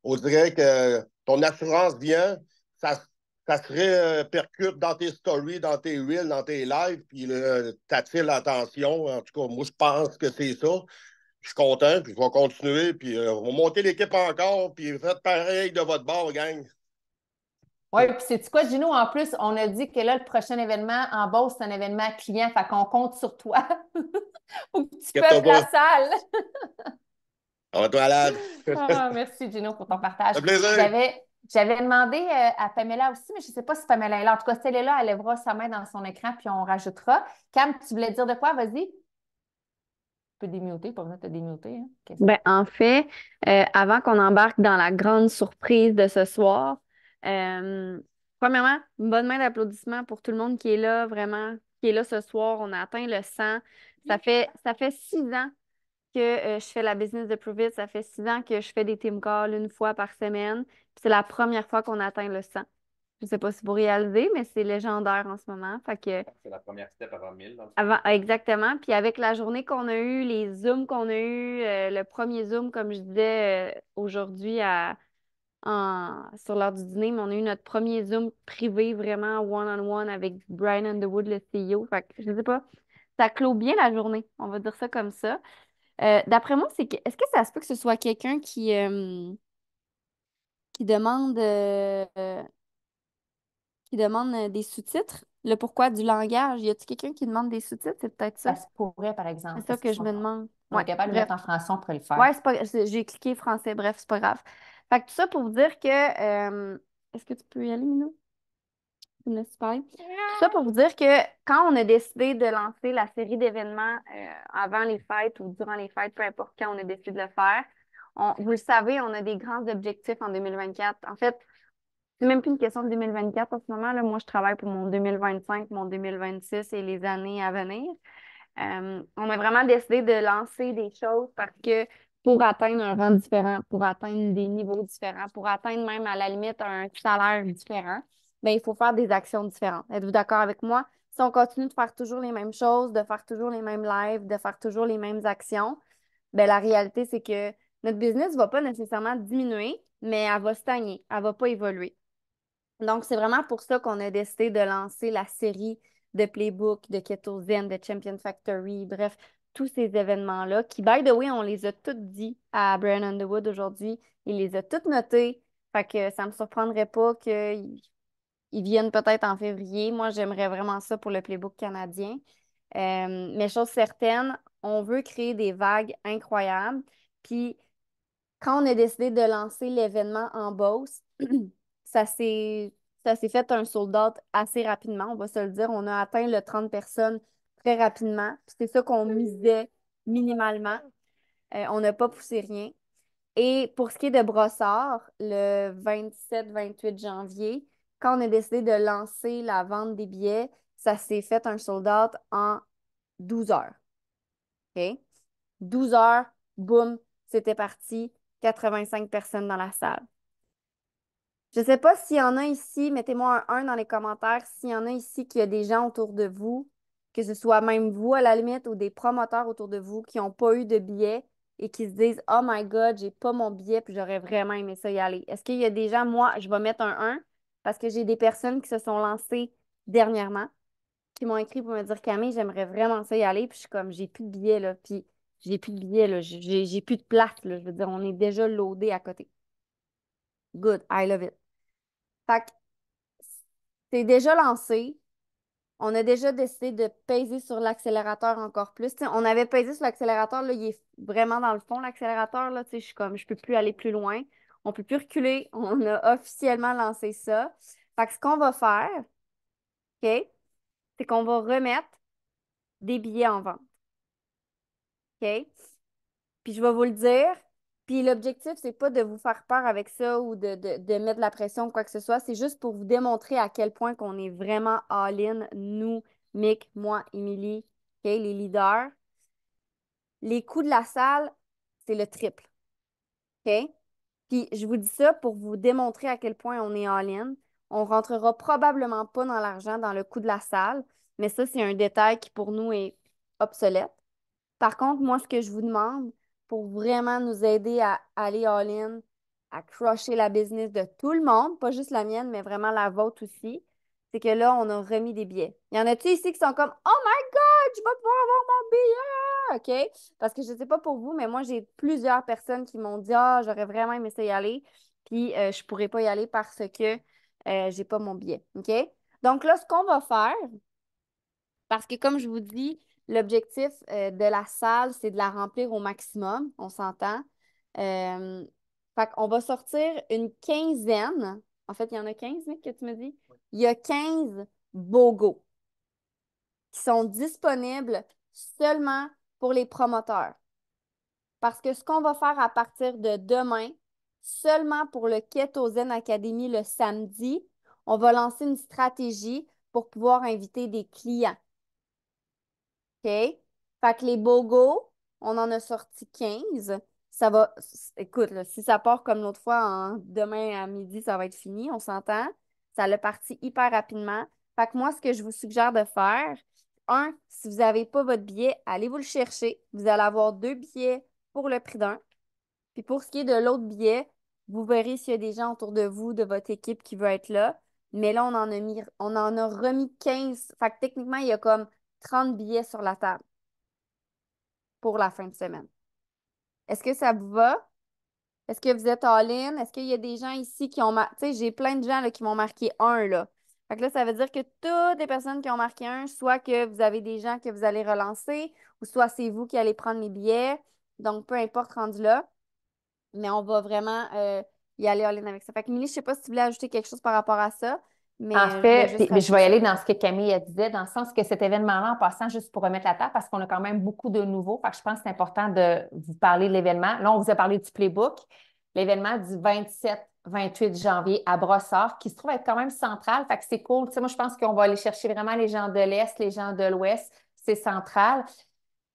on dirait que ton assurance vient, ça, se ça se répercute euh, dans tes stories, dans tes reels, dans tes lives, puis t'attires l'attention. En tout cas, moi, je pense que c'est ça. Je suis content, puis je vais continuer, puis euh, on va monter l'équipe encore, puis faites pareil de votre bord, gang. Oui, puis c'est quoi, Gino? En plus, on a dit que là, le prochain événement en bas, c'est un événement client, fait qu'on compte sur toi Tu que tu la salle. on ah, va toi ah, merci, Gino, pour ton partage. Un plaisir. J'avais demandé euh, à Pamela aussi, mais je ne sais pas si Pamela est là. En tout cas, est là, elle lèvera sa main dans son écran, puis on rajoutera. Cam, tu voulais dire de quoi? Vas-y. Tu peux démuter, pas besoin de te hein. ben, en fait, euh, avant qu'on embarque dans la grande surprise de ce soir, euh, premièrement, une bonne main d'applaudissement pour tout le monde qui est là, vraiment, qui est là ce soir. On a atteint le 100. Ça fait, ça fait six ans euh, je fais la business de Provit. Ça fait six ans que je fais des team calls une fois par semaine. C'est la première fois qu'on atteint le 100. Je ne sais pas si vous réalisez, mais c'est légendaire en ce moment. Fait que, ah, c'est la première step avant 1000. exactement. Puis avec la journée qu'on a eue, les Zooms qu'on a eus, euh, le premier Zoom, comme je disais euh, aujourd'hui à, en, sur l'heure du dîner, mais on a eu notre premier Zoom privé vraiment one-on-one avec Brian Underwood, le CEO. Fait que, je ne sais pas, ça clôt bien la journée, on va dire ça comme ça. Euh, d'après moi, c'est que est-ce que ça se peut que ce soit quelqu'un qui, euh, qui demande euh, qui demande des sous-titres? Le pourquoi du langage? Y a-t-il quelqu'un qui demande des sous-titres? C'est peut-être Ça ça. se pourrait, par exemple, C'est ça que je me demande. on est capable de le mettre en français, on pourrait le faire. Ouais, c'est pas j'ai cliqué français, bref, c'est pas grave. Fait que tout ça pour vous dire que est-ce que tu peux y aller, Minou? Tout ça pour vous ah! dire que quand on a décidé de lancer la série d'événements euh, avant les fêtes ou durant les fêtes, peu importe quand on a décidé de le faire, vous le savez, on a des grands objectifs en 2024. En fait, c'est même plus une question de 2024 en ce moment. Là, moi, je travaille pour mon 2025, mon 2026 et les années à venir. Euh, on a vraiment décidé de lancer des choses parce que pour atteindre un rang différent, pour atteindre des niveaux différents, pour atteindre même à la limite un salaire différent, bien, il faut faire des actions différentes. Êtes-vous d'accord avec moi? Si on continue de faire toujours les mêmes choses, de faire toujours les mêmes lives, de faire toujours les mêmes actions, bien, la réalité, c'est que notre business ne va pas nécessairement diminuer, mais elle va stagner, elle ne va pas évoluer. Donc, c'est vraiment pour ça qu'on a décidé de lancer la série de Playbook, de Keto Zen, de Champion Factory, bref, tous ces événements-là qui, by the way, on les a tous dit à Brian Underwood aujourd'hui. Il les a tous notés. Fait que ça ne me surprendrait pas qu'il ils viennent peut-être en février. Moi, j'aimerais vraiment ça pour le Playbook canadien. Euh, mais chose certaine, on veut créer des vagues incroyables. Puis, quand on a décidé de lancer l'événement en Beauce, ça s'est fait un sold assez rapidement, on va se le dire. On a atteint le 30 personnes très rapidement. c'est ça qu'on misait minimalement. Euh, on n'a pas poussé rien. Et pour ce qui est de Brossard, le 27-28 janvier, quand on a décidé de lancer la vente des billets, ça s'est fait un sold out en 12 heures. OK? 12 heures, boum, c'était parti. 85 personnes dans la salle. Je ne sais pas s'il y en a ici, mettez-moi un 1 dans les commentaires, s'il y en a ici qu'il a des gens autour de vous, que ce soit même vous à la limite ou des promoteurs autour de vous qui n'ont pas eu de billets et qui se disent Oh my God, j'ai pas mon billet puis j'aurais vraiment aimé ça y aller. Est-ce qu'il y a des gens, moi, je vais mettre un 1, parce que j'ai des personnes qui se sont lancées dernièrement, qui m'ont écrit pour me dire Camille, j'aimerais vraiment ça y aller. Puis je suis comme, j'ai plus de billets, là. Puis j'ai plus de billets, J'ai, plus de place, là. Je veux dire, on est déjà loadé à côté. Good, I love it. Fait que déjà lancé. On a déjà décidé de peser sur l'accélérateur encore plus. on avait pesé sur l'accélérateur, là, il est vraiment dans le fond, l'accélérateur, là, je suis comme, je peux plus aller plus loin on ne peut plus reculer. On a officiellement lancé ça. Fait que ce qu'on va faire, OK, c'est qu'on va remettre des billets en vente. OK? Puis je vais vous le dire. Puis l'objectif, c'est pas de vous faire peur avec ça ou de, mettre la pression ou quoi que ce soit. C'est juste pour vous démontrer à quel point qu'on est vraiment all-in, nous, Mick, moi, Émilie, OK, les leaders. Les coûts de la salle, c'est le triple. OK? Puis je vous dis ça pour vous démontrer à quel point on est all-in. On rentrera probablement pas dans l'argent, dans le coût de la salle, mais ça, c'est un détail qui pour nous est obsolète. Par contre, moi, ce que je vous demande pour vraiment nous aider à aller all-in, à crusher la business de tout le monde, pas juste la mienne, mais vraiment la vôtre aussi, c'est que là, on a remis des billets. Il y en a-tu ici qui sont comme Oh my God, je vais pouvoir avoir mon billet! OK? Parce que je ne sais pas pour vous, mais moi, j'ai plusieurs personnes qui m'ont dit Ah, j'aurais vraiment aimé essayer d'y aller, puis euh, je ne pourrais pas y aller parce que euh, je n'ai pas mon billet. OK? Donc là, ce qu'on va faire, parce que comme je vous dis, l'objectif euh, de la salle, c'est de la remplir au maximum, on s'entend. Euh, fait qu'on va sortir une quinzaine. En fait, il y en a 15, mec, que tu me dis? Il y a 15 BOGO qui sont disponibles seulement pour les promoteurs. Parce que ce qu'on va faire à partir de demain, seulement pour le Keto Academy le samedi, on va lancer une stratégie pour pouvoir inviter des clients. OK? Fait que les BOGO, on en a sorti 15. Ça va, écoute, si ça part comme l'autre fois, demain à midi, ça va être fini, on s'entend. Ça le parti hyper rapidement. Fait que moi, ce que je vous suggère de faire, un, si vous n'avez pas votre billet, allez vous le chercher. Vous allez avoir deux billets pour le prix d'un. Puis pour ce qui est de l'autre billet, vous verrez s'il y a des gens autour de vous, de votre équipe qui veut être là. Mais là, on en a, on en a remis 15. Fait que techniquement, il y a comme 30 billets sur la table pour la fin de semaine. Est-ce que ça vous va? Est-ce que vous êtes all-in? Est-ce qu'il y a des gens ici qui ont marqué? Tu sais, j'ai plein de gens qui m'ont marqué un, là. Fait là, ça veut dire que toutes les personnes qui ont marqué un, soit que vous avez des gens que vous allez relancer, ou soit c'est vous qui allez prendre les billets. Donc, peu importe rendu là. Mais on va vraiment euh, y aller en ligne avec ça. Fait que Milly, je ne sais pas si tu voulais ajouter quelque chose par rapport à ça. Mais en euh, fait, je vais, aller dans ce que Camille a disait, dans le sens que cet événement-là, en passant, juste pour remettre la table, parce qu'on a quand même beaucoup de nouveaux, je pense que c'est important de vous parler de l'événement. Là, on vous a parlé du playbook. L'événement du 27 28 janvier à Brossard, qui se trouve être quand même central. Fait que c'est cool. moi, je pense qu'on va aller chercher vraiment les gens de l'Est, les gens de l'Ouest. C'est central.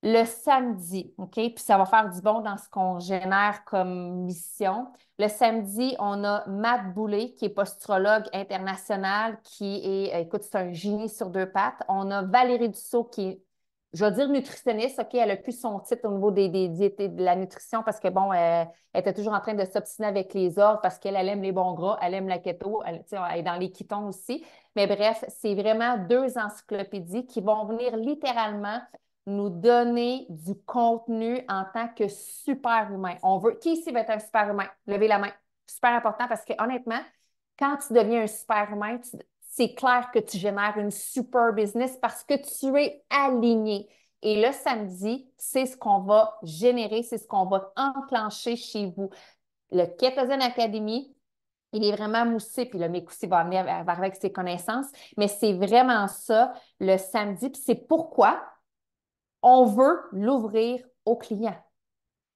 Le samedi, OK? Puis ça va faire du bon dans ce qu'on génère comme mission. Le samedi, on a Matt Boulay, qui est postrologue international, qui est, euh, écoute, c'est un génie sur deux pattes. On a Valérie Dussault, qui est je vais dire nutritionniste, OK, elle a plus son titre au niveau des, des de la nutrition parce que, bon, euh, elle, était toujours en train de s'obstiner avec les ordres parce qu'elle aime les bons gras, elle aime la keto, elle, elle est dans les quitons aussi. Mais bref, c'est vraiment deux encyclopédies qui vont venir littéralement nous donner du contenu en tant que super-humain. On veut... Qui ici va être un super-humain? Levez la main. Super important parce que, honnêtement, quand tu deviens un super-humain, tu c'est clair que tu génères une super business parce que tu es aligné. Et le samedi, c'est ce qu'on va générer, c'est ce qu'on va enclencher chez vous. Le Ketazen Academy, il est vraiment moussé, puis le Mécoussi va, venir, avec ses connaissances, mais c'est vraiment ça le samedi, puis c'est pourquoi on veut l'ouvrir aux clients.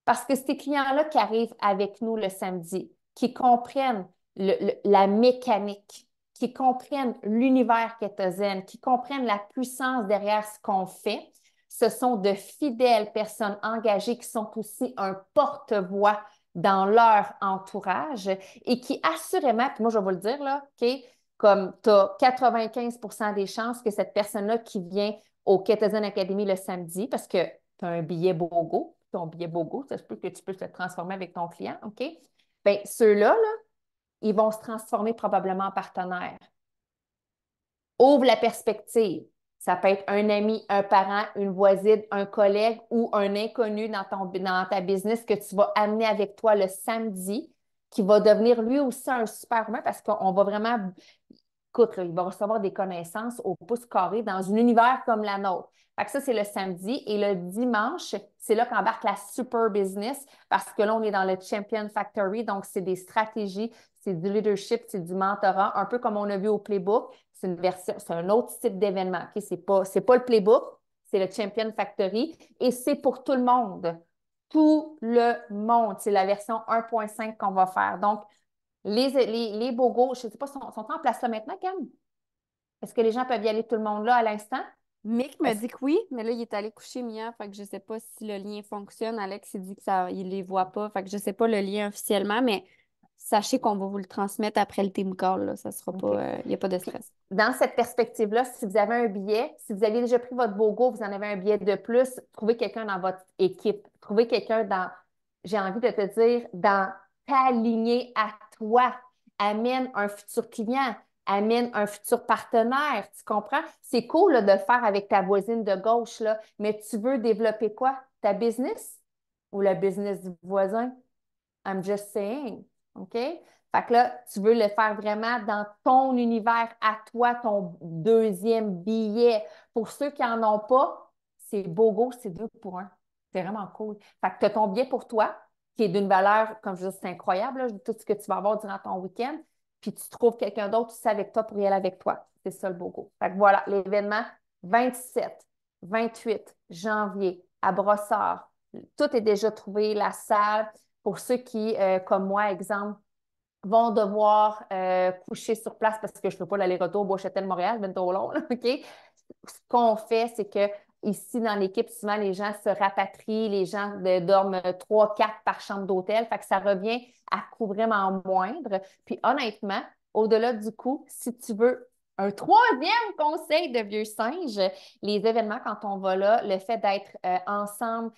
Parce que ces clients-là qui arrivent avec nous le samedi, qui comprennent la mécanique, qui comprennent l'univers kétosène, qui comprennent la puissance derrière ce qu'on fait. Ce sont de fidèles personnes engagées qui sont aussi un porte-voix dans leur entourage et qui assurément, puis moi je vais vous le dire là, OK, comme tu as 95 des chances que cette personne-là qui vient au Ketazen Academy le samedi parce que tu as un billet BOGO, ton billet BOGO, ça se peut que tu puisses te transformer avec ton client, OK? Bien, ceux-là, là, ils vont se transformer probablement en partenaires. Ouvre la perspective. Ça peut être un ami, un parent, une voisine, un collègue ou un inconnu dans, dans ta business que tu vas amener avec toi le samedi, qui va devenir lui aussi un super humain parce qu'on va vraiment. Écoute, il va recevoir des connaissances au pouce carré dans un univers comme la nôtre. Fait que ça, c'est le samedi. Et le dimanche, c'est là qu'embarque la super business parce que là, on est dans le Champion Factory. Donc, c'est des stratégies, c'est du leadership, c'est du mentorat, un peu comme on a vu au playbook. C'est une version, c'est un autre type d'événement. Ce n'est pas, pas le playbook, c'est le Champion Factory et c'est pour tout le monde. Tout le monde. C'est la version 1.5 qu'on va faire. Donc, les, les, les bogos, je ne sais pas, sont, sont en place là maintenant, Cam? Est-ce que les gens peuvent y aller tout le monde là à l'instant? Mick me dit que oui, mais là, il est allé coucher Mia, fait que je sais pas si le lien fonctionne. Alex, il dit qu'il ne les voit pas, fait que je sais pas le lien officiellement, mais sachez qu'on va vous le transmettre après le team call. Ça sera pas, euh, il n'y a pas de stress. Dans cette perspective-là, si vous avez un billet, si vous avez déjà pris votre BOGO, vous en avez un billet de plus, trouvez quelqu'un dans votre équipe. Trouvez quelqu'un dans, j'ai envie de te dire, dans ta lignée à toi. Amène un futur client amène un futur partenaire, tu comprends? C'est cool de faire avec ta voisine de gauche, là, mais tu veux développer quoi? Ta business ou le business du voisin? I'm just saying. OK? Fait que là, tu veux le faire vraiment dans ton univers, à toi, ton deuxième billet. Pour ceux qui n'en ont pas, c'est BOGO, c'est deux pour un. C'est vraiment cool. Fait que tu ton billet pour toi, qui est d'une valeur, comme je dis, c'est incroyable, là, tout ce que tu vas avoir durant ton week-end. Puis tu trouves quelqu'un d'autre aussi avec toi pour y aller avec toi. C'est ça le BOGO. Fait que voilà, l'événement 27, 28 janvier à Brossard. Tout est déjà trouvé, la salle pour ceux qui, euh, comme moi, exemple, vont devoir euh, coucher sur place parce que je ne peux pas laller retour au Bois-Châtel-Montréal, bientôt long, OK? Ce qu'on fait, c'est que ici, dans l'équipe, souvent, les gens se rapatrient, les gens dorment trois, quatre par chambre d'hôtel, fait que ça revient à coût vraiment moindre. Puis honnêtement, au-delà du coup, si tu veux un troisième conseil de vieux singe, les événements quand on va là, le fait d'être euh, ensemble,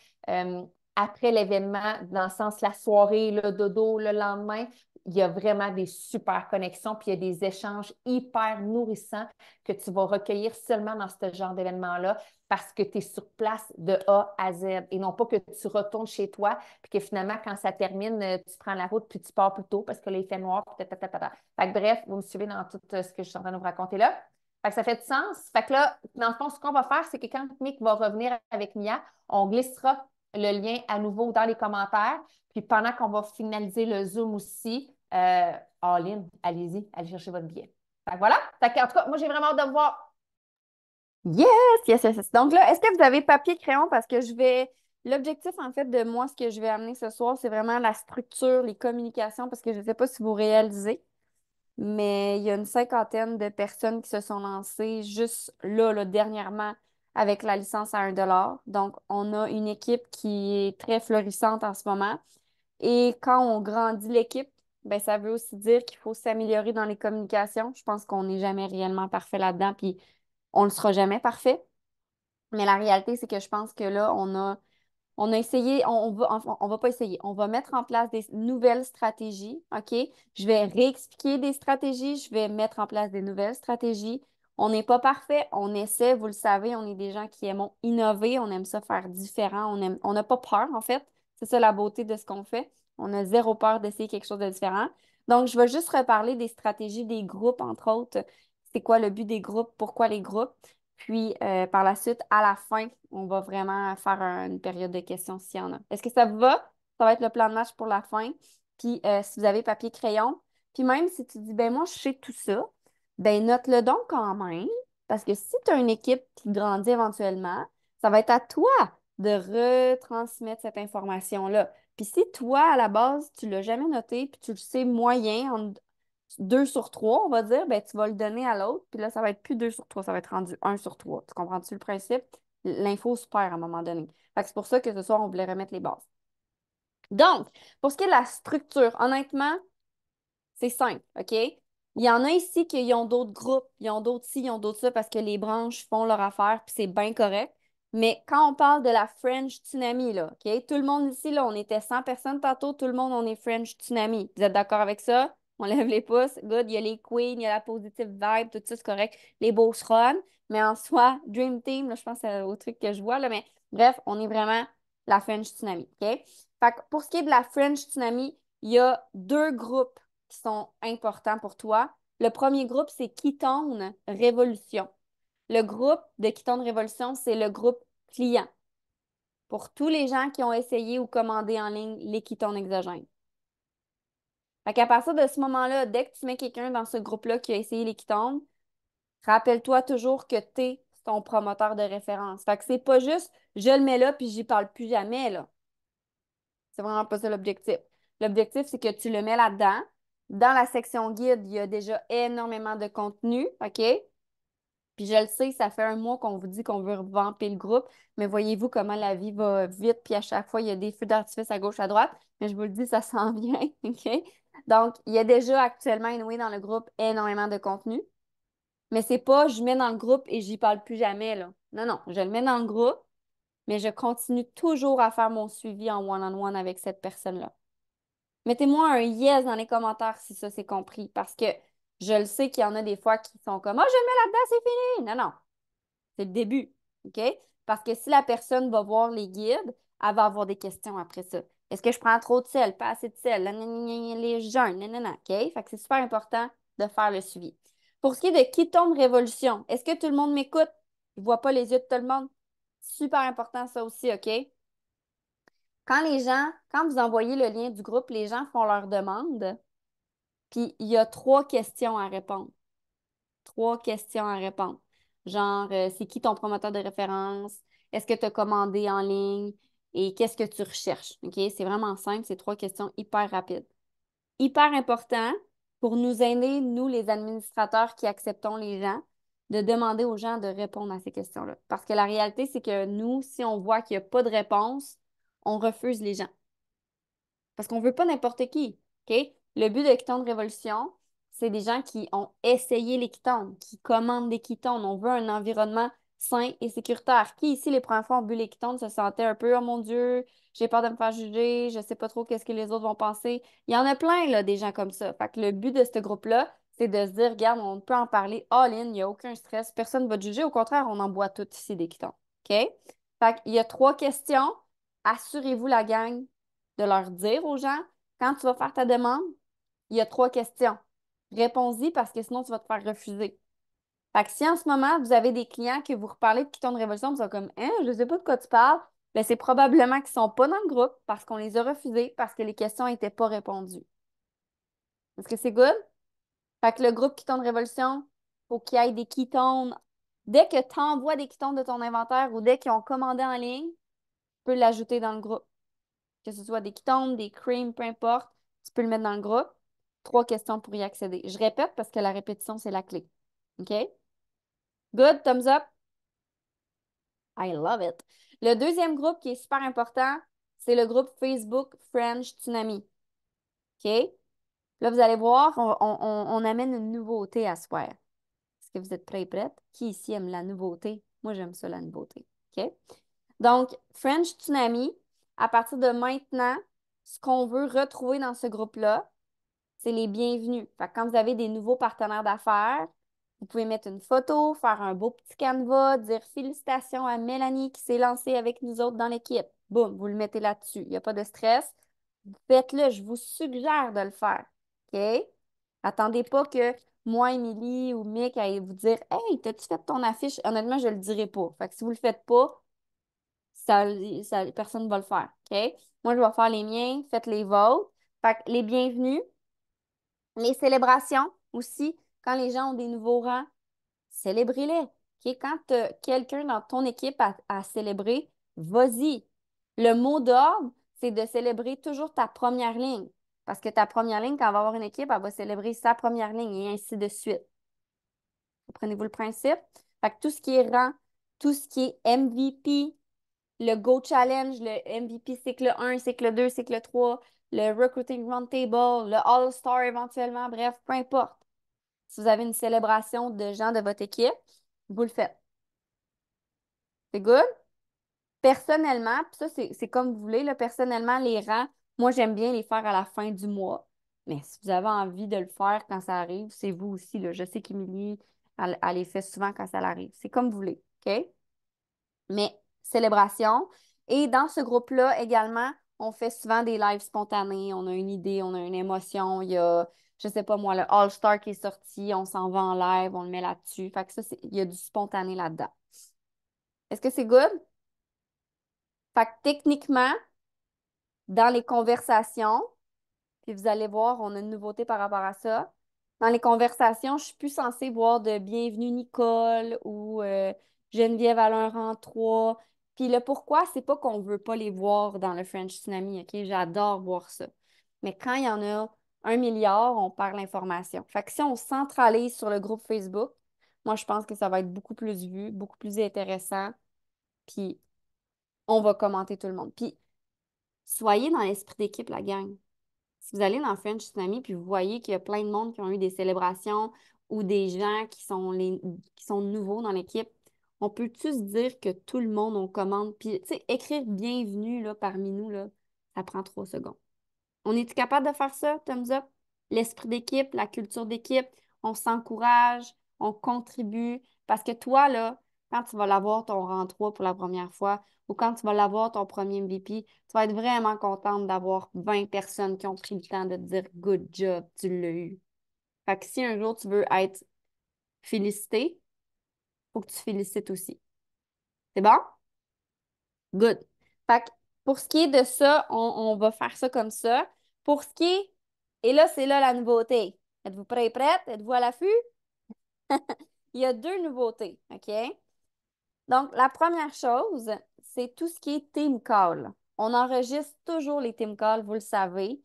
après l'événement, dans le sens la soirée, le dodo, le lendemain, il y a vraiment des super connexions, puis il y a des échanges hyper nourrissants que tu vas recueillir seulement dans ce genre d'événement-là parce que tu es sur place de A à Z et non pas que tu retournes chez toi puis que finalement, quand ça termine, euh, tu prends la route puis tu pars plus tôt parce que là, il fait noir. ta fait que, bref, vous me suivez dans tout euh, ce que je suis en train de vous raconter là. ça fait du sens. Fait que là, dans le fond, ce qu'on va faire, c'est que quand Mick va revenir avec Mia, on glissera le lien à nouveau dans les commentaires. Puis pendant qu'on va finaliser le Zoom aussi, euh, en ligne, allez-y, allez chercher votre billet. Fait voilà. Fait en tout cas, moi, j'ai vraiment hâte de voir. Yes, yes, yes. yes. Donc là, est-ce que vous avez papier crayon? Parce que je vais. L'objectif, en fait, de moi, ce que je vais amener ce soir, c'est vraiment la structure, les communications, parce que je ne sais pas si vous réalisez, mais il y a une cinquantaine de personnes qui se sont lancées juste là dernièrement avec la licence à 1 Donc, on a une équipe qui est très florissante en ce moment. Et quand on grandit l'équipe, ben, ça veut aussi dire qu'il faut s'améliorer dans les communications. Je pense qu'on n'est jamais réellement parfait là-dedans, puis on ne sera jamais parfait. Mais la réalité, c'est que je pense que là, on a, on a essayé, on, on va pas essayer, on va mettre en place des nouvelles stratégies, OK? Je vais réexpliquer des stratégies, je vais mettre en place des nouvelles stratégies, on n'est pas parfait, on essaie, vous le savez, on est des gens qui aiment innover, on aime ça faire différent, on on n'a pas peur en fait. C'est ça la beauté de ce qu'on fait. On a zéro peur d'essayer quelque chose de différent. Donc, je vais juste reparler des stratégies des groupes, entre autres. C'est quoi le but des groupes? Pourquoi les groupes? Puis, euh, par la suite, à la fin, on va vraiment faire une période de questions s'il y en a. Est-ce que ça va? Ça va être le plan de match pour la fin. Puis, euh, si vous avez papier-crayon, puis même si tu dis, ben moi, je sais tout ça, ben note-le donc quand même, parce que si tu as une équipe qui grandit éventuellement, ça va être à toi de retransmettre cette information-là. Puis si toi, à la base, tu ne l'as jamais noté, puis tu le sais moyen, en deux sur trois, on va dire, ben, tu vas le donner à l'autre, puis là, ça va être plus deux sur trois, ça va être rendu un sur trois. Tu comprends-tu le principe? L'info se perd à un moment donné. Fait que c'est pour ça que ce soir, on voulait remettre les bases. Donc, pour ce qui est de la structure, honnêtement, c'est simple, OK? Il y en a ici qui ont d'autres groupes, ils ont d'autres ci, ils ont d'autres ça parce que les branches font leur affaire, puis c'est bien correct. Mais quand on parle de la French Tsunami, là, OK? Tout le monde ici, là, on était 100 personnes tantôt, tout le monde, on est French Tsunami. Vous êtes d'accord avec ça? On lève les pouces. Good, il y a les queens, il y a la positive vibe, tout ça, c'est correct. Les beaux run, Mais en soi, Dream Team, je pense euh, au truc que je vois, là, mais bref, on est vraiment la French Tsunami, OK? Fait pour ce qui est de la French Tsunami, il y a deux groupes qui sont importants pour toi. Le premier groupe, c'est Kitone Révolution. Le groupe de Kitone Révolution, c'est le groupe client pour tous les gens qui ont essayé ou commandé en ligne les exogène. exogènes. Fait qu'à partir de ce moment-là, dès que tu mets quelqu'un dans ce groupe-là qui a essayé les rappelle-toi toujours que tu es ton promoteur de référence. Fait que c'est pas juste je le mets là puis j'y parle plus jamais là. C'est vraiment pas ça l'objectif. L'objectif c'est que tu le mets là-dedans, dans la section guide, il y a déjà énormément de contenu, OK? Puis je le sais, ça fait un mois qu'on vous dit qu'on veut revamper le groupe, mais voyez-vous comment la vie va vite, puis à chaque fois, il y a des feux d'artifice à gauche, à droite, mais je vous le dis, ça sent bien, OK? Donc, il y a déjà actuellement, oui, dans le groupe, énormément de contenu, mais c'est pas je mets dans le groupe et j'y parle plus jamais, là. Non, non, je le mets dans le groupe, mais je continue toujours à faire mon suivi en one -on -one avec cette personne-là. Mettez-moi un yes dans les commentaires si ça c'est compris, parce que je le sais qu'il y en a des fois qui sont comme Ah, je le mets là-dedans, c'est fini. Non, non. C'est le début. OK? Parce que si la personne va voir les guides, elle va avoir des questions après ça. Est-ce que je prends trop de sel, pas assez de sel, les jeunes, non, OK? Fait que c'est super important de faire le suivi. Pour ce qui est de qui tombe révolution, est-ce que tout le monde m'écoute? Il voit pas les yeux de tout le monde. Super important ça aussi, OK? Quand les gens, quand vous envoyez le lien du groupe, les gens font leur demande, puis il y a trois questions à répondre. Trois questions à répondre. Genre, euh, c'est qui ton promoteur de référence? Est-ce que tu as commandé en ligne? Et qu'est-ce que tu recherches? OK? C'est vraiment simple, c'est trois questions hyper rapides. Hyper important pour nous aider, nous, les administrateurs qui acceptons les gens, de demander aux gens de répondre à ces questions-là. Parce que la réalité, c'est que nous, si on voit qu'il n'y a pas de réponse, on refuse les gens. Parce qu'on ne veut pas n'importe qui. Le but de de Révolution, c'est des gens qui ont essayé les qui commandent des quittons On veut un environnement sain et sécuritaire. Qui ici, les premières fois, ont bu les se sentait un peu, oh mon Dieu, j'ai peur de me faire juger, je sais pas trop qu'est-ce que les autres vont penser. Il y en a plein, là, des gens comme ça. Fait le but de ce groupe-là, c'est de se dire, regarde, on peut en parler all-in, il n'y a aucun stress, personne ne va te juger. Au contraire, on en boit toutes ici des quittons. OK? Fait il y a trois questions assurez-vous, la gang, de leur dire aux gens, quand tu vas faire ta demande, il y a trois questions. Réponds-y parce que sinon, tu vas te faire refuser. Fait que si en ce moment, vous avez des clients que vous reparlez de Quittons de Révolution, ils sont comme Hein, je ne sais pas de quoi tu parles, mais ben, c'est probablement qu'ils ne sont pas dans le groupe parce qu'on les a refusés parce que les questions n'étaient pas répondues. Est-ce que c'est good? Fait que le groupe Quiton de Révolution, faut qu'il y ait des quitons. Dès que tu envoies des quitons de ton inventaire ou dès qu'ils ont commandé en ligne, tu peux l'ajouter dans le groupe. Que ce soit des ketones, des creams, peu importe, tu peux le mettre dans le groupe. Trois questions pour y accéder. Je répète parce que la répétition, c'est la clé. OK? Good, thumbs up. I love it. Le deuxième groupe qui est super important, c'est le groupe Facebook French Tsunami. OK? Là, vous allez voir, on, amène une nouveauté à soir. Est-ce que vous êtes prêts et prêtes? Qui ici aime la nouveauté? Moi, j'aime ça, la nouveauté. OK? Donc, French Tsunami, à partir de maintenant, ce qu'on veut retrouver dans ce groupe-là, c'est les bienvenus. Fait que quand vous avez des nouveaux partenaires d'affaires, vous pouvez mettre une photo, faire un beau petit canevas, dire félicitations à Mélanie qui s'est lancée avec nous autres dans l'équipe. Boum, vous le mettez là-dessus. Il n'y a pas de stress. Faites-le, je vous suggère de le faire. OK? Attendez pas que moi, Émilie ou Mick, aille vous dire Hey, t'as-tu fait ton affiche Honnêtement, je ne le dirai pas. Fait que si vous ne le faites pas, ça, personne ne va le faire. OK? Moi, je vais faire les miens, faites les vôtres. Fait les bienvenus, les célébrations aussi, quand les gens ont des nouveaux rangs, célébrez-les. Quand quelqu'un dans ton équipe a célébré, vas-y. Le mot d'ordre, c'est de célébrer toujours ta première ligne. Parce que ta première ligne, quand on va avoir une équipe, elle va célébrer sa première ligne et ainsi de suite. prenez vous le principe? Fait tout ce qui est rang, tout ce qui est MVP, le Go Challenge, le MVP cycle 1, cycle 2, cycle 3, le Recruiting Roundtable, le All-Star éventuellement, bref, peu importe. Si vous avez une célébration de gens de votre équipe, vous le faites. C'est good? Personnellement, ça, c'est comme vous voulez, personnellement, les rangs, moi, j'aime bien les faire à la fin du mois. Mais si vous avez envie de le faire quand ça arrive, c'est vous aussi. Là. Je sais qu'Émilie, elle, elle les fait souvent quand ça arrive. C'est comme vous voulez, OK? Mais célébration. Et dans ce groupe-là également, on fait souvent des lives spontanés. On a une idée, on a une émotion. Il y a, je sais pas moi, le All-Star qui est sorti, on s'en va en live, on le met là-dessus. Fait que ça, il y a du spontané là-dedans. Est-ce que c'est good? Fait que techniquement, dans les conversations, puis vous allez voir, on a une nouveauté par rapport à ça. Dans les conversations, je suis plus censée voir de Bienvenue Nicole ou euh, Geneviève Alain 3. Puis le pourquoi, c'est pas qu'on veut pas les voir dans le French Tsunami, OK? J'adore voir ça. Mais quand il y en a un milliard, on perd l'information. Fait que si on centralise sur le groupe Facebook, moi, je pense que ça va être beaucoup plus vu, beaucoup plus intéressant. Puis on va commenter tout le monde. Puis soyez dans l'esprit d'équipe, la gang. Si vous allez dans le French Tsunami, puis vous voyez qu'il y a plein de monde qui ont eu des célébrations ou des gens qui sont, les, qui sont nouveaux dans l'équipe, on peut-tu se dire que tout le monde, on commande? Puis, tu sais, écrire bienvenue là, parmi nous, là, ça prend trois secondes. On est capable de faire ça, thumbs up? L'esprit d'équipe, la culture d'équipe, on s'encourage, on contribue. Parce que toi, là, quand tu vas l'avoir ton rang 3 pour la première fois ou quand tu vas l'avoir ton premier MVP, tu vas être vraiment contente d'avoir 20 personnes qui ont pris le temps de te dire good job, tu l'as eu. Fait que si un jour tu veux être félicité, que tu félicites aussi. C'est bon? Good. Fait pour ce qui est de ça, on, va faire ça comme ça. Pour ce qui est, et là, c'est là la nouveauté. Êtes-vous prêts et prêtes? Êtes-vous à l'affût? Il y a deux nouveautés, OK? Donc, la première chose, c'est tout ce qui est team call. On enregistre toujours les team calls, vous le savez.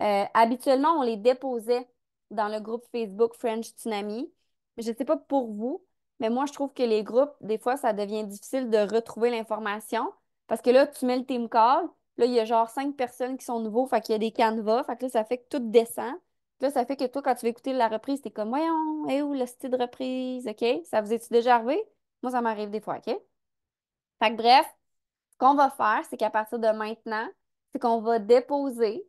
Euh, habituellement, on les déposait dans le groupe Facebook French Tsunami. Je ne sais pas pour vous, mais moi, je trouve que les groupes, des fois, ça devient difficile de retrouver l'information parce que là, tu mets le team call, là, il y a genre cinq personnes qui sont nouveaux, fait qu'il y a des canevas, fait que là, ça fait que tout descend. Là, ça fait que toi, quand tu vas écouter la reprise, t'es comme, voyons, hé, eh, hey, où le style de reprise, OK? Ça vous est-tu déjà arrivé? Moi, ça m'arrive des fois, OK? Fait que bref, ce qu'on va faire, c'est qu'à partir de maintenant, c'est qu'on va déposer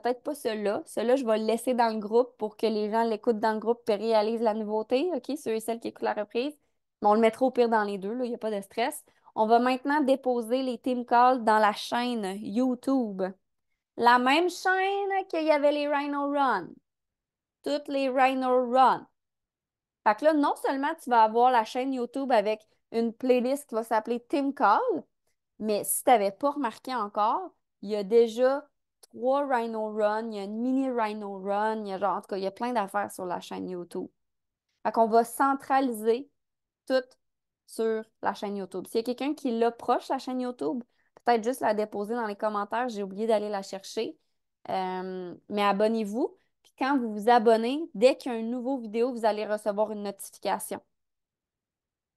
peut-être pas ceux-là. Ceux-là, je vais le laisser dans le groupe pour que les gens l'écoutent dans le groupe et réalisent la nouveauté, OK, ceux et celles qui écoutent la reprise. Mais on le mettra au pire dans les deux, il n'y a pas de stress. On va maintenant déposer les team calls dans la chaîne YouTube. La même chaîne qu'il y avait les Rhino Run. Toutes les Rhino Run. Fait que là, non seulement tu vas avoir la chaîne YouTube avec une playlist qui va s'appeler Team Call, mais si tu n'avais pas remarqué encore, il y a déjà trois Rhino Run, il y a une mini Rhino Run, il y a genre, il y a plein d'affaires sur la chaîne YouTube. Fait qu'on va centraliser tout sur la chaîne YouTube. S'il y a quelqu'un qui l'approche, la chaîne YouTube, peut-être juste la déposer dans les commentaires, j'ai oublié d'aller la chercher. Euh, mais abonnez-vous. Puis quand vous vous abonnez, dès qu'il y a une nouvelle vidéo, vous allez recevoir une notification.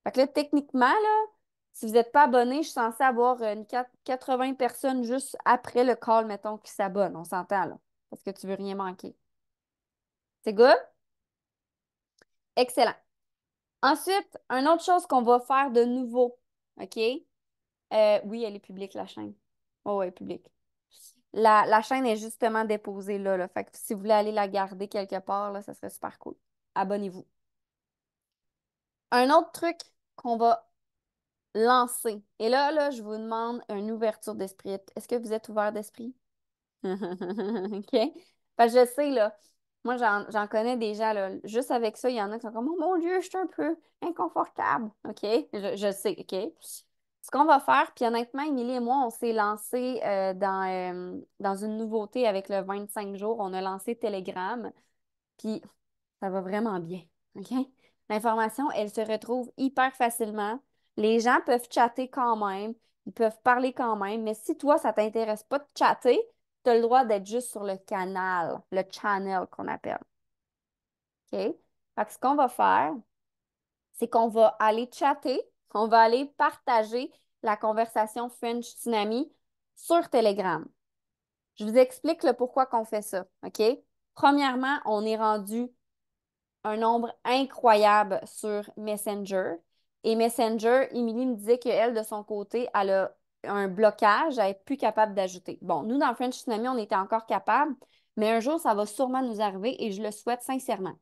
Fait que là, techniquement, là, si vous n'êtes pas abonné, je suis censée avoir euh, une 80 personnes juste après le call, mettons, qui s'abonnent. On s'entend, là. Parce que tu ne veux rien manquer. C'est good? Excellent. Ensuite, une autre chose qu'on va faire de nouveau, OK? Euh, oui, elle est publique, la chaîne. Oh, elle est publique. La, chaîne est justement déposée là, Fait que si vous voulez aller la garder quelque part, là, ça serait super cool. Abonnez-vous. Un autre truc qu'on va lancer. Et là, là, je vous demande une ouverture d'esprit. Est-ce que vous êtes ouvert d'esprit? OK? Parce que je sais, là, moi, j'en connais déjà, là, juste avec ça, il y en a qui sont comme, oh mon Dieu, je suis un peu inconfortable. OK? Je, je sais, OK? Ce qu'on va faire, puis honnêtement, Émilie et moi, on s'est lancé euh, dans, euh, dans une nouveauté avec le 25 jours. On a lancé Telegram, puis ça va vraiment bien. OK? L'information, elle se retrouve hyper facilement. Les gens peuvent chatter quand même, ils peuvent parler quand même, mais si toi, ça ne t'intéresse pas de chatter, tu as le droit d'être juste sur le canal, le channel qu'on appelle. OK? Fait ce qu'on va faire, c'est qu'on va aller chatter, on va aller partager la conversation French Tsunami sur Telegram. Je vous explique le pourquoi qu'on fait ça, OK? Premièrement, on est rendu un nombre incroyable sur Messenger. Et Messenger, Émilie me disait qu'elle, de son côté, elle a un blocage à être plus capable d'ajouter. Bon, nous, dans French Tsunami, on était encore capable, mais un jour, ça va sûrement nous arriver et je le souhaite sincèrement.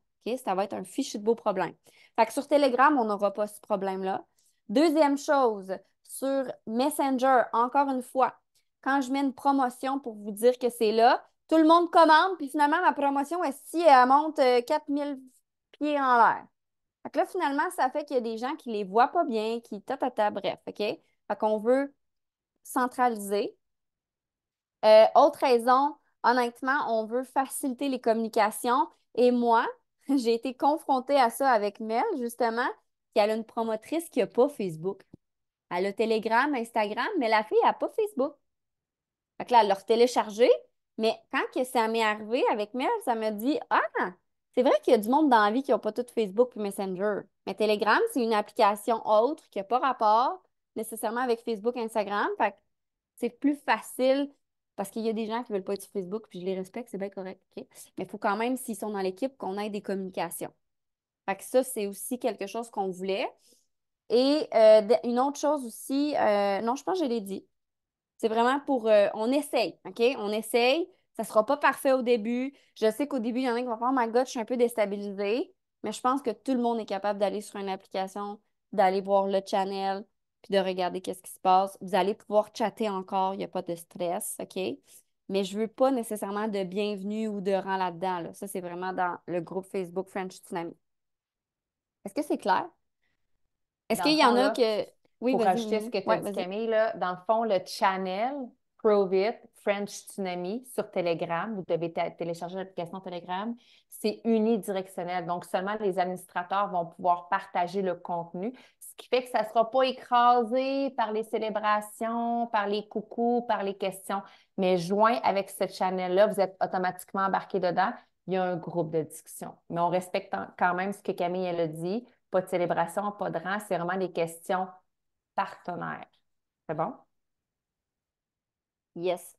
Ça va être un fichu de beau problème. Fait que sur Telegram, on n'aura pas ce problème-là. Deuxième chose, sur Messenger, encore une fois, quand je mets une promotion pour vous dire que c'est là, tout le monde commande, puis finalement, ma promotion, est si elle monte 4000 euh, pieds en l'air. Fait que là, finalement, ça fait qu'il y a des gens qui les voient pas bien, qui tatata, ta, bref, OK? Fait qu'on veut centraliser. Euh, autre raison, honnêtement, on veut faciliter les communications. Et moi, j'ai été confrontée à ça avec Mel, justement, qui a une promotrice qui n'a pas Facebook. Elle a Telegram, Instagram, mais la fille n'a pas Facebook. Fait que là, elle l'a téléchargé, mais quand que ça m'est arrivé avec Mel, ça m'a dit Ah, c'est vrai qu'il y a du monde dans la vie qui n'a pas tout Facebook et Messenger. Mais Telegram, c'est une application autre qui n'a pas rapport nécessairement avec Facebook, Instagram. Fait c'est plus facile parce qu'il y a des gens qui ne veulent pas être sur Facebook, puis je les respecte, c'est bien correct. Mais il faut quand même, s'ils sont dans l'équipe, qu'on ait des communications. Fait que ça, c'est aussi quelque chose qu'on voulait. Et euh, une autre chose aussi, euh, non, je pense que je l'ai dit. C'est vraiment pour, euh, on essaye, OK? On essaye. Ça ne sera pas parfait au début. Je sais qu'au début, il y en a qui vont faire oh ma God, je suis un peu déstabilisée. Mais je pense que tout le monde est capable d'aller sur une application, d'aller voir le channel, puis de regarder qu'est-ce qui se passe. Vous allez pouvoir chatter encore, il n'y a pas de stress, OK? Mais je ne veux pas nécessairement de bienvenue ou de rang là-dedans. Ça, c'est vraiment dans le groupe Facebook French Tsunami. Est-ce que c'est clair? Est-ce qu'il y en a que. Oui, pour juste ce que tu as dit, Camille, là, dans le fond, le channel, ProVit. French Tsunami sur Telegram. Vous devez télécharger l'application Telegram. C'est unidirectionnel. Donc, seulement les administrateurs vont pouvoir partager le contenu, ce qui fait que ça ne sera pas écrasé par les célébrations, par les coucous, par les questions. Mais joint avec cette chaîne là vous êtes automatiquement embarqué dedans. Il y a un groupe de discussion. Mais on respecte quand même ce que Camille elle a dit. Pas de célébration, pas de rang, c'est vraiment des questions partenaires. C'est bon? Yes.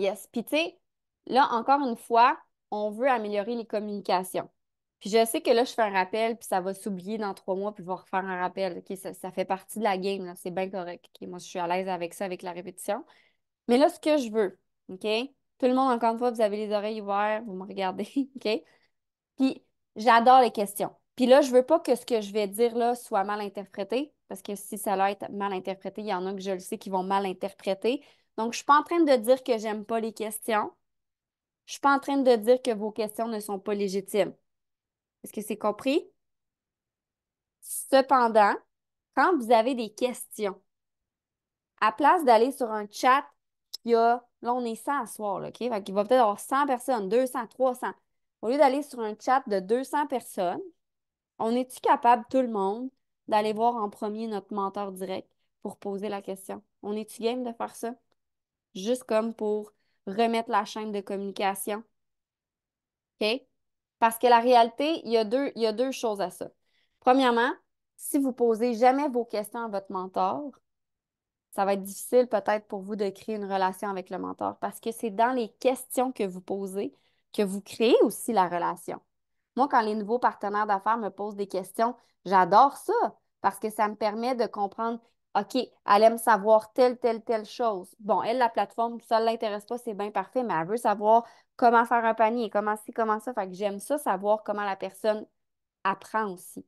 Yes. Puis tu sais, là, encore une fois, on veut améliorer les communications. Puis je sais que là, je fais un rappel, puis ça va s'oublier dans trois mois, puis je vais refaire un rappel. ça, fait partie de la game, là, c'est bien correct. moi, je suis à l'aise avec ça, avec la répétition. Mais là, ce que je veux, OK? Tout le monde, encore une fois, vous avez les oreilles ouvertes, vous me regardez, OK? Puis j'adore les questions. Puis là, je veux pas que ce que je vais dire là soit mal interprété, parce que si ça va être mal interprété, il y en a que je le sais qui vont mal interpréter. Donc, je ne suis pas en train de dire que j'aime pas les questions. Je ne suis pas en train de dire que vos questions ne sont pas légitimes. Est-ce que c'est compris? Cependant, quand vous avez des questions, à place d'aller sur un chat qui a, là on est 100 à soir, OK? Il va peut-être avoir 100 personnes, 200, 300. Au lieu d'aller sur un chat de 200 personnes, on est-tu capable, tout le monde, d'aller voir en premier notre mentor direct pour poser la question? On est-tu game de faire ça? juste comme pour remettre la chaîne de communication. OK? Parce que la réalité, il y a deux, il deux choses à ça. Premièrement, si vous posez jamais vos questions à votre mentor, ça va être difficile peut-être pour vous de créer une relation avec le mentor parce que c'est dans les questions que vous posez que vous créez aussi la relation. Moi, quand les nouveaux partenaires d'affaires me posent des questions, j'adore ça parce que ça me permet de comprendre OK, elle aime savoir telle, telle, telle chose. Bon, elle, la plateforme, ça ne l'intéresse pas, c'est bien parfait, mais elle veut savoir comment faire un panier, comment ci, comment ça. Fait que j'aime ça, savoir comment la personne apprend aussi.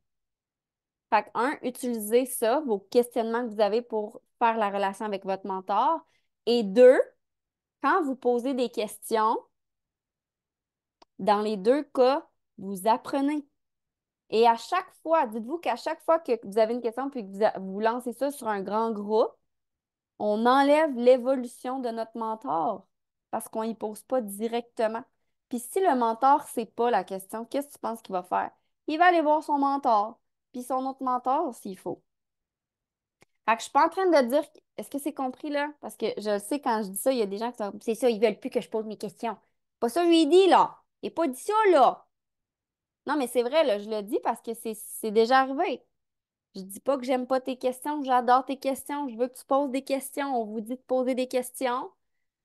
Fait que, un, utilisez ça, vos questionnements que vous avez pour faire la relation avec votre mentor. Et deux, quand vous posez des questions, dans les deux cas, vous apprenez. Et à chaque fois, dites-vous qu'à chaque fois que vous avez une question puis que vous, lancez ça sur un grand groupe, on enlève l'évolution de notre mentor parce qu'on n'y pose pas directement. Puis si le mentor ne sait pas la question, qu'est-ce que tu penses qu'il va faire? Il va aller voir son mentor, puis son autre mentor s'il faut. Fait que je suis pas en train de dire, est-ce que c'est compris là? Parce que je sais, quand je dis ça, il y a des gens qui sont, c'est ça, ils ne veulent plus que je pose mes questions. Pas ça, je lui ai dit là. Et pas dit ça là. Non, mais c'est vrai, là, je le dis parce que c'est déjà arrivé. Je dis pas que j'aime pas tes questions, j'adore tes questions, je veux que tu poses des questions, on vous dit de poser des questions.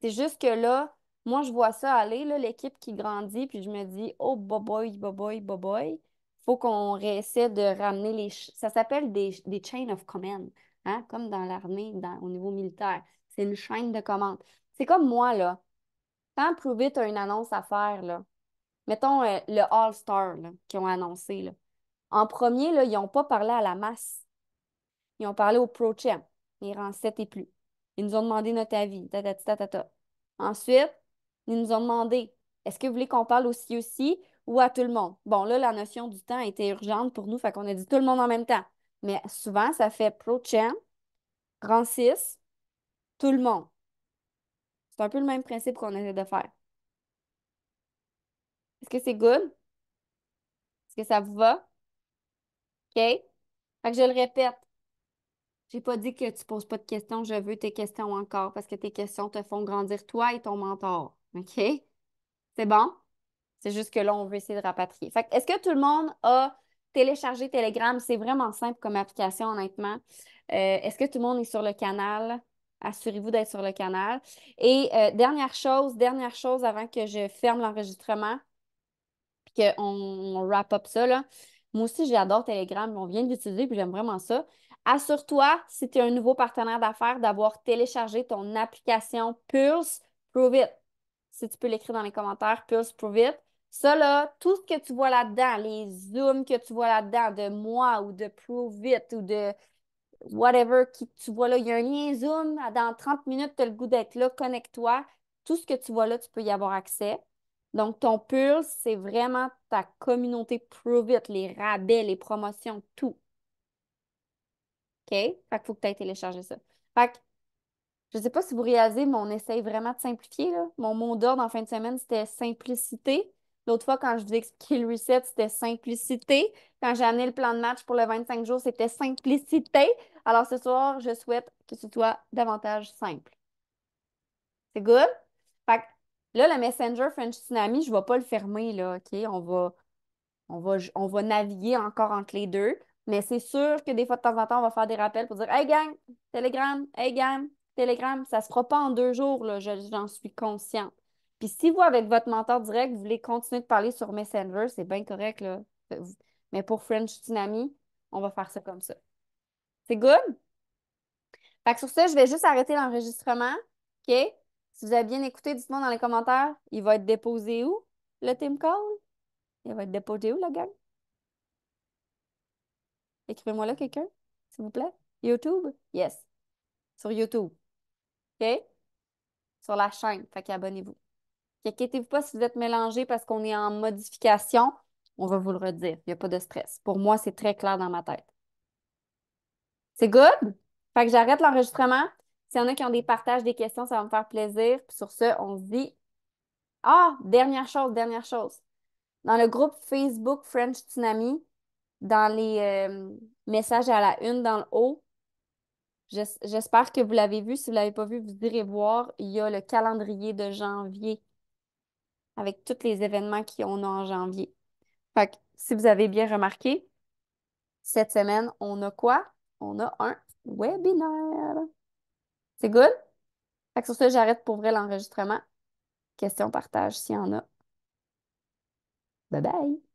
C'est juste que là, moi, je vois ça aller, l'équipe qui grandit, puis je me dis, oh, boy, boy, boy, boy, faut qu'on essaie de ramener les. Ça s'appelle des, des chain of command, hein, comme dans l'armée, au niveau militaire. C'est une chaîne de commandes. C'est comme moi, là. Quand tu as une annonce à faire, là, mettons euh, le All-Star qu'ils ont annoncé. Là. En premier, là, ils n'ont pas parlé à la masse. Ils ont parlé au Pro-Champ, les rangs 7 et plus. Ils nous ont demandé notre avis. Ensuite, ils nous ont demandé est-ce que vous voulez qu'on parle aussi aussi ou à tout le monde? Bon, là, la notion du temps était urgente pour nous, fait qu'on a dit tout le monde en même temps. Mais souvent, ça fait pro-champ, rang 6, tout le monde. C'est un peu le même principe qu'on essaie de faire. Est-ce que c'est good? Est-ce que ça vous va? OK? Fait que je le répète. J'ai pas dit que tu poses pas de questions, je veux tes questions encore parce que tes questions te font grandir toi et ton mentor. OK? C'est bon? C'est juste que là, on veut essayer de rapatrier. Fait que est-ce que tout le monde a téléchargé Telegram? C'est vraiment simple comme application, honnêtement. Euh, est-ce que tout le monde est sur le canal? Assurez-vous d'être sur le canal. Et euh, dernière chose, dernière chose avant que je ferme l'enregistrement on wrap up ça. Là. Moi aussi, j'adore Telegram. On vient de l'utiliser, puis j'aime vraiment ça. Assure-toi, si tu es un nouveau partenaire d'affaires, d'avoir téléchargé ton application Pulse Prove Si tu peux l'écrire dans les commentaires, Pulse Prove It. Ça, là, tout ce que tu vois là-dedans, les zooms que tu vois là-dedans de moi ou de Prove It ou de whatever que tu vois là, il y a un lien Zoom. Dans 30 minutes, tu as le goût d'être là, connecte-toi. Tout ce que tu vois là, tu peux y avoir accès. Donc, ton Pulse, c'est vraiment ta communauté Prove les rabais, les promotions, tout. OK? Fait qu'il faut que tu télécharger ça. Fait je ne sais pas si vous réalisez, mais on essaye vraiment de simplifier. Là. Mon mot d'ordre en fin de semaine, c'était simplicité. L'autre fois, quand je disais expliquer le reset, c'était simplicité. Quand j'ai amené le plan de match pour le 25 jours, c'était simplicité. Alors ce soir, je souhaite que ce soit davantage simple. C'est good? Fait que Là, le Messenger French Tsunami, je ne vais pas le fermer, là, OK? On va, on va, on va naviguer encore entre les deux. Mais c'est sûr que des fois, de temps en temps, on va faire des rappels pour dire Hey gang, Telegram, hey gang, Telegram. Ça ne se fera pas en deux jours, là, j'en suis consciente. Puis si vous, avec votre mentor direct, vous voulez continuer de parler sur Messenger, c'est bien correct, là. Mais pour French Tsunami, on va faire ça comme ça. C'est good? Fait que sur ça, je vais juste arrêter l'enregistrement. OK? Si vous avez bien écouté, dites-moi dans les commentaires, il va être déposé où, le team call? Il va être déposé où, la gang? Écrivez-moi là quelqu'un, s'il vous plaît. YouTube? Yes. Sur YouTube. OK? Sur la chaîne. Fait qu'abonnez-vous. Inquiétez-vous pas si vous êtes mélangé parce qu'on est en modification. On va vous le redire. Il n'y a pas de stress. Pour moi, c'est très clair dans ma tête. C'est good? Fait que j'arrête l'enregistrement. S'il y en a qui ont des partages, des questions, ça va me faire plaisir. Puis sur ce, on se dit Ah, dernière chose, dernière chose. Dans le groupe Facebook French Tsunami, dans les euh, messages à la une dans le haut, j'espère que vous l'avez vu. Si vous ne l'avez pas vu, vous irez voir. Il y a le calendrier de janvier avec tous les événements qu'on a en janvier. Fait que, si vous avez bien remarqué, cette semaine, on a quoi? On a un webinaire. C'est good? Fait que sur ça, j'arrête pour vrai l'enregistrement. Question partage s'il y en a. Bye bye!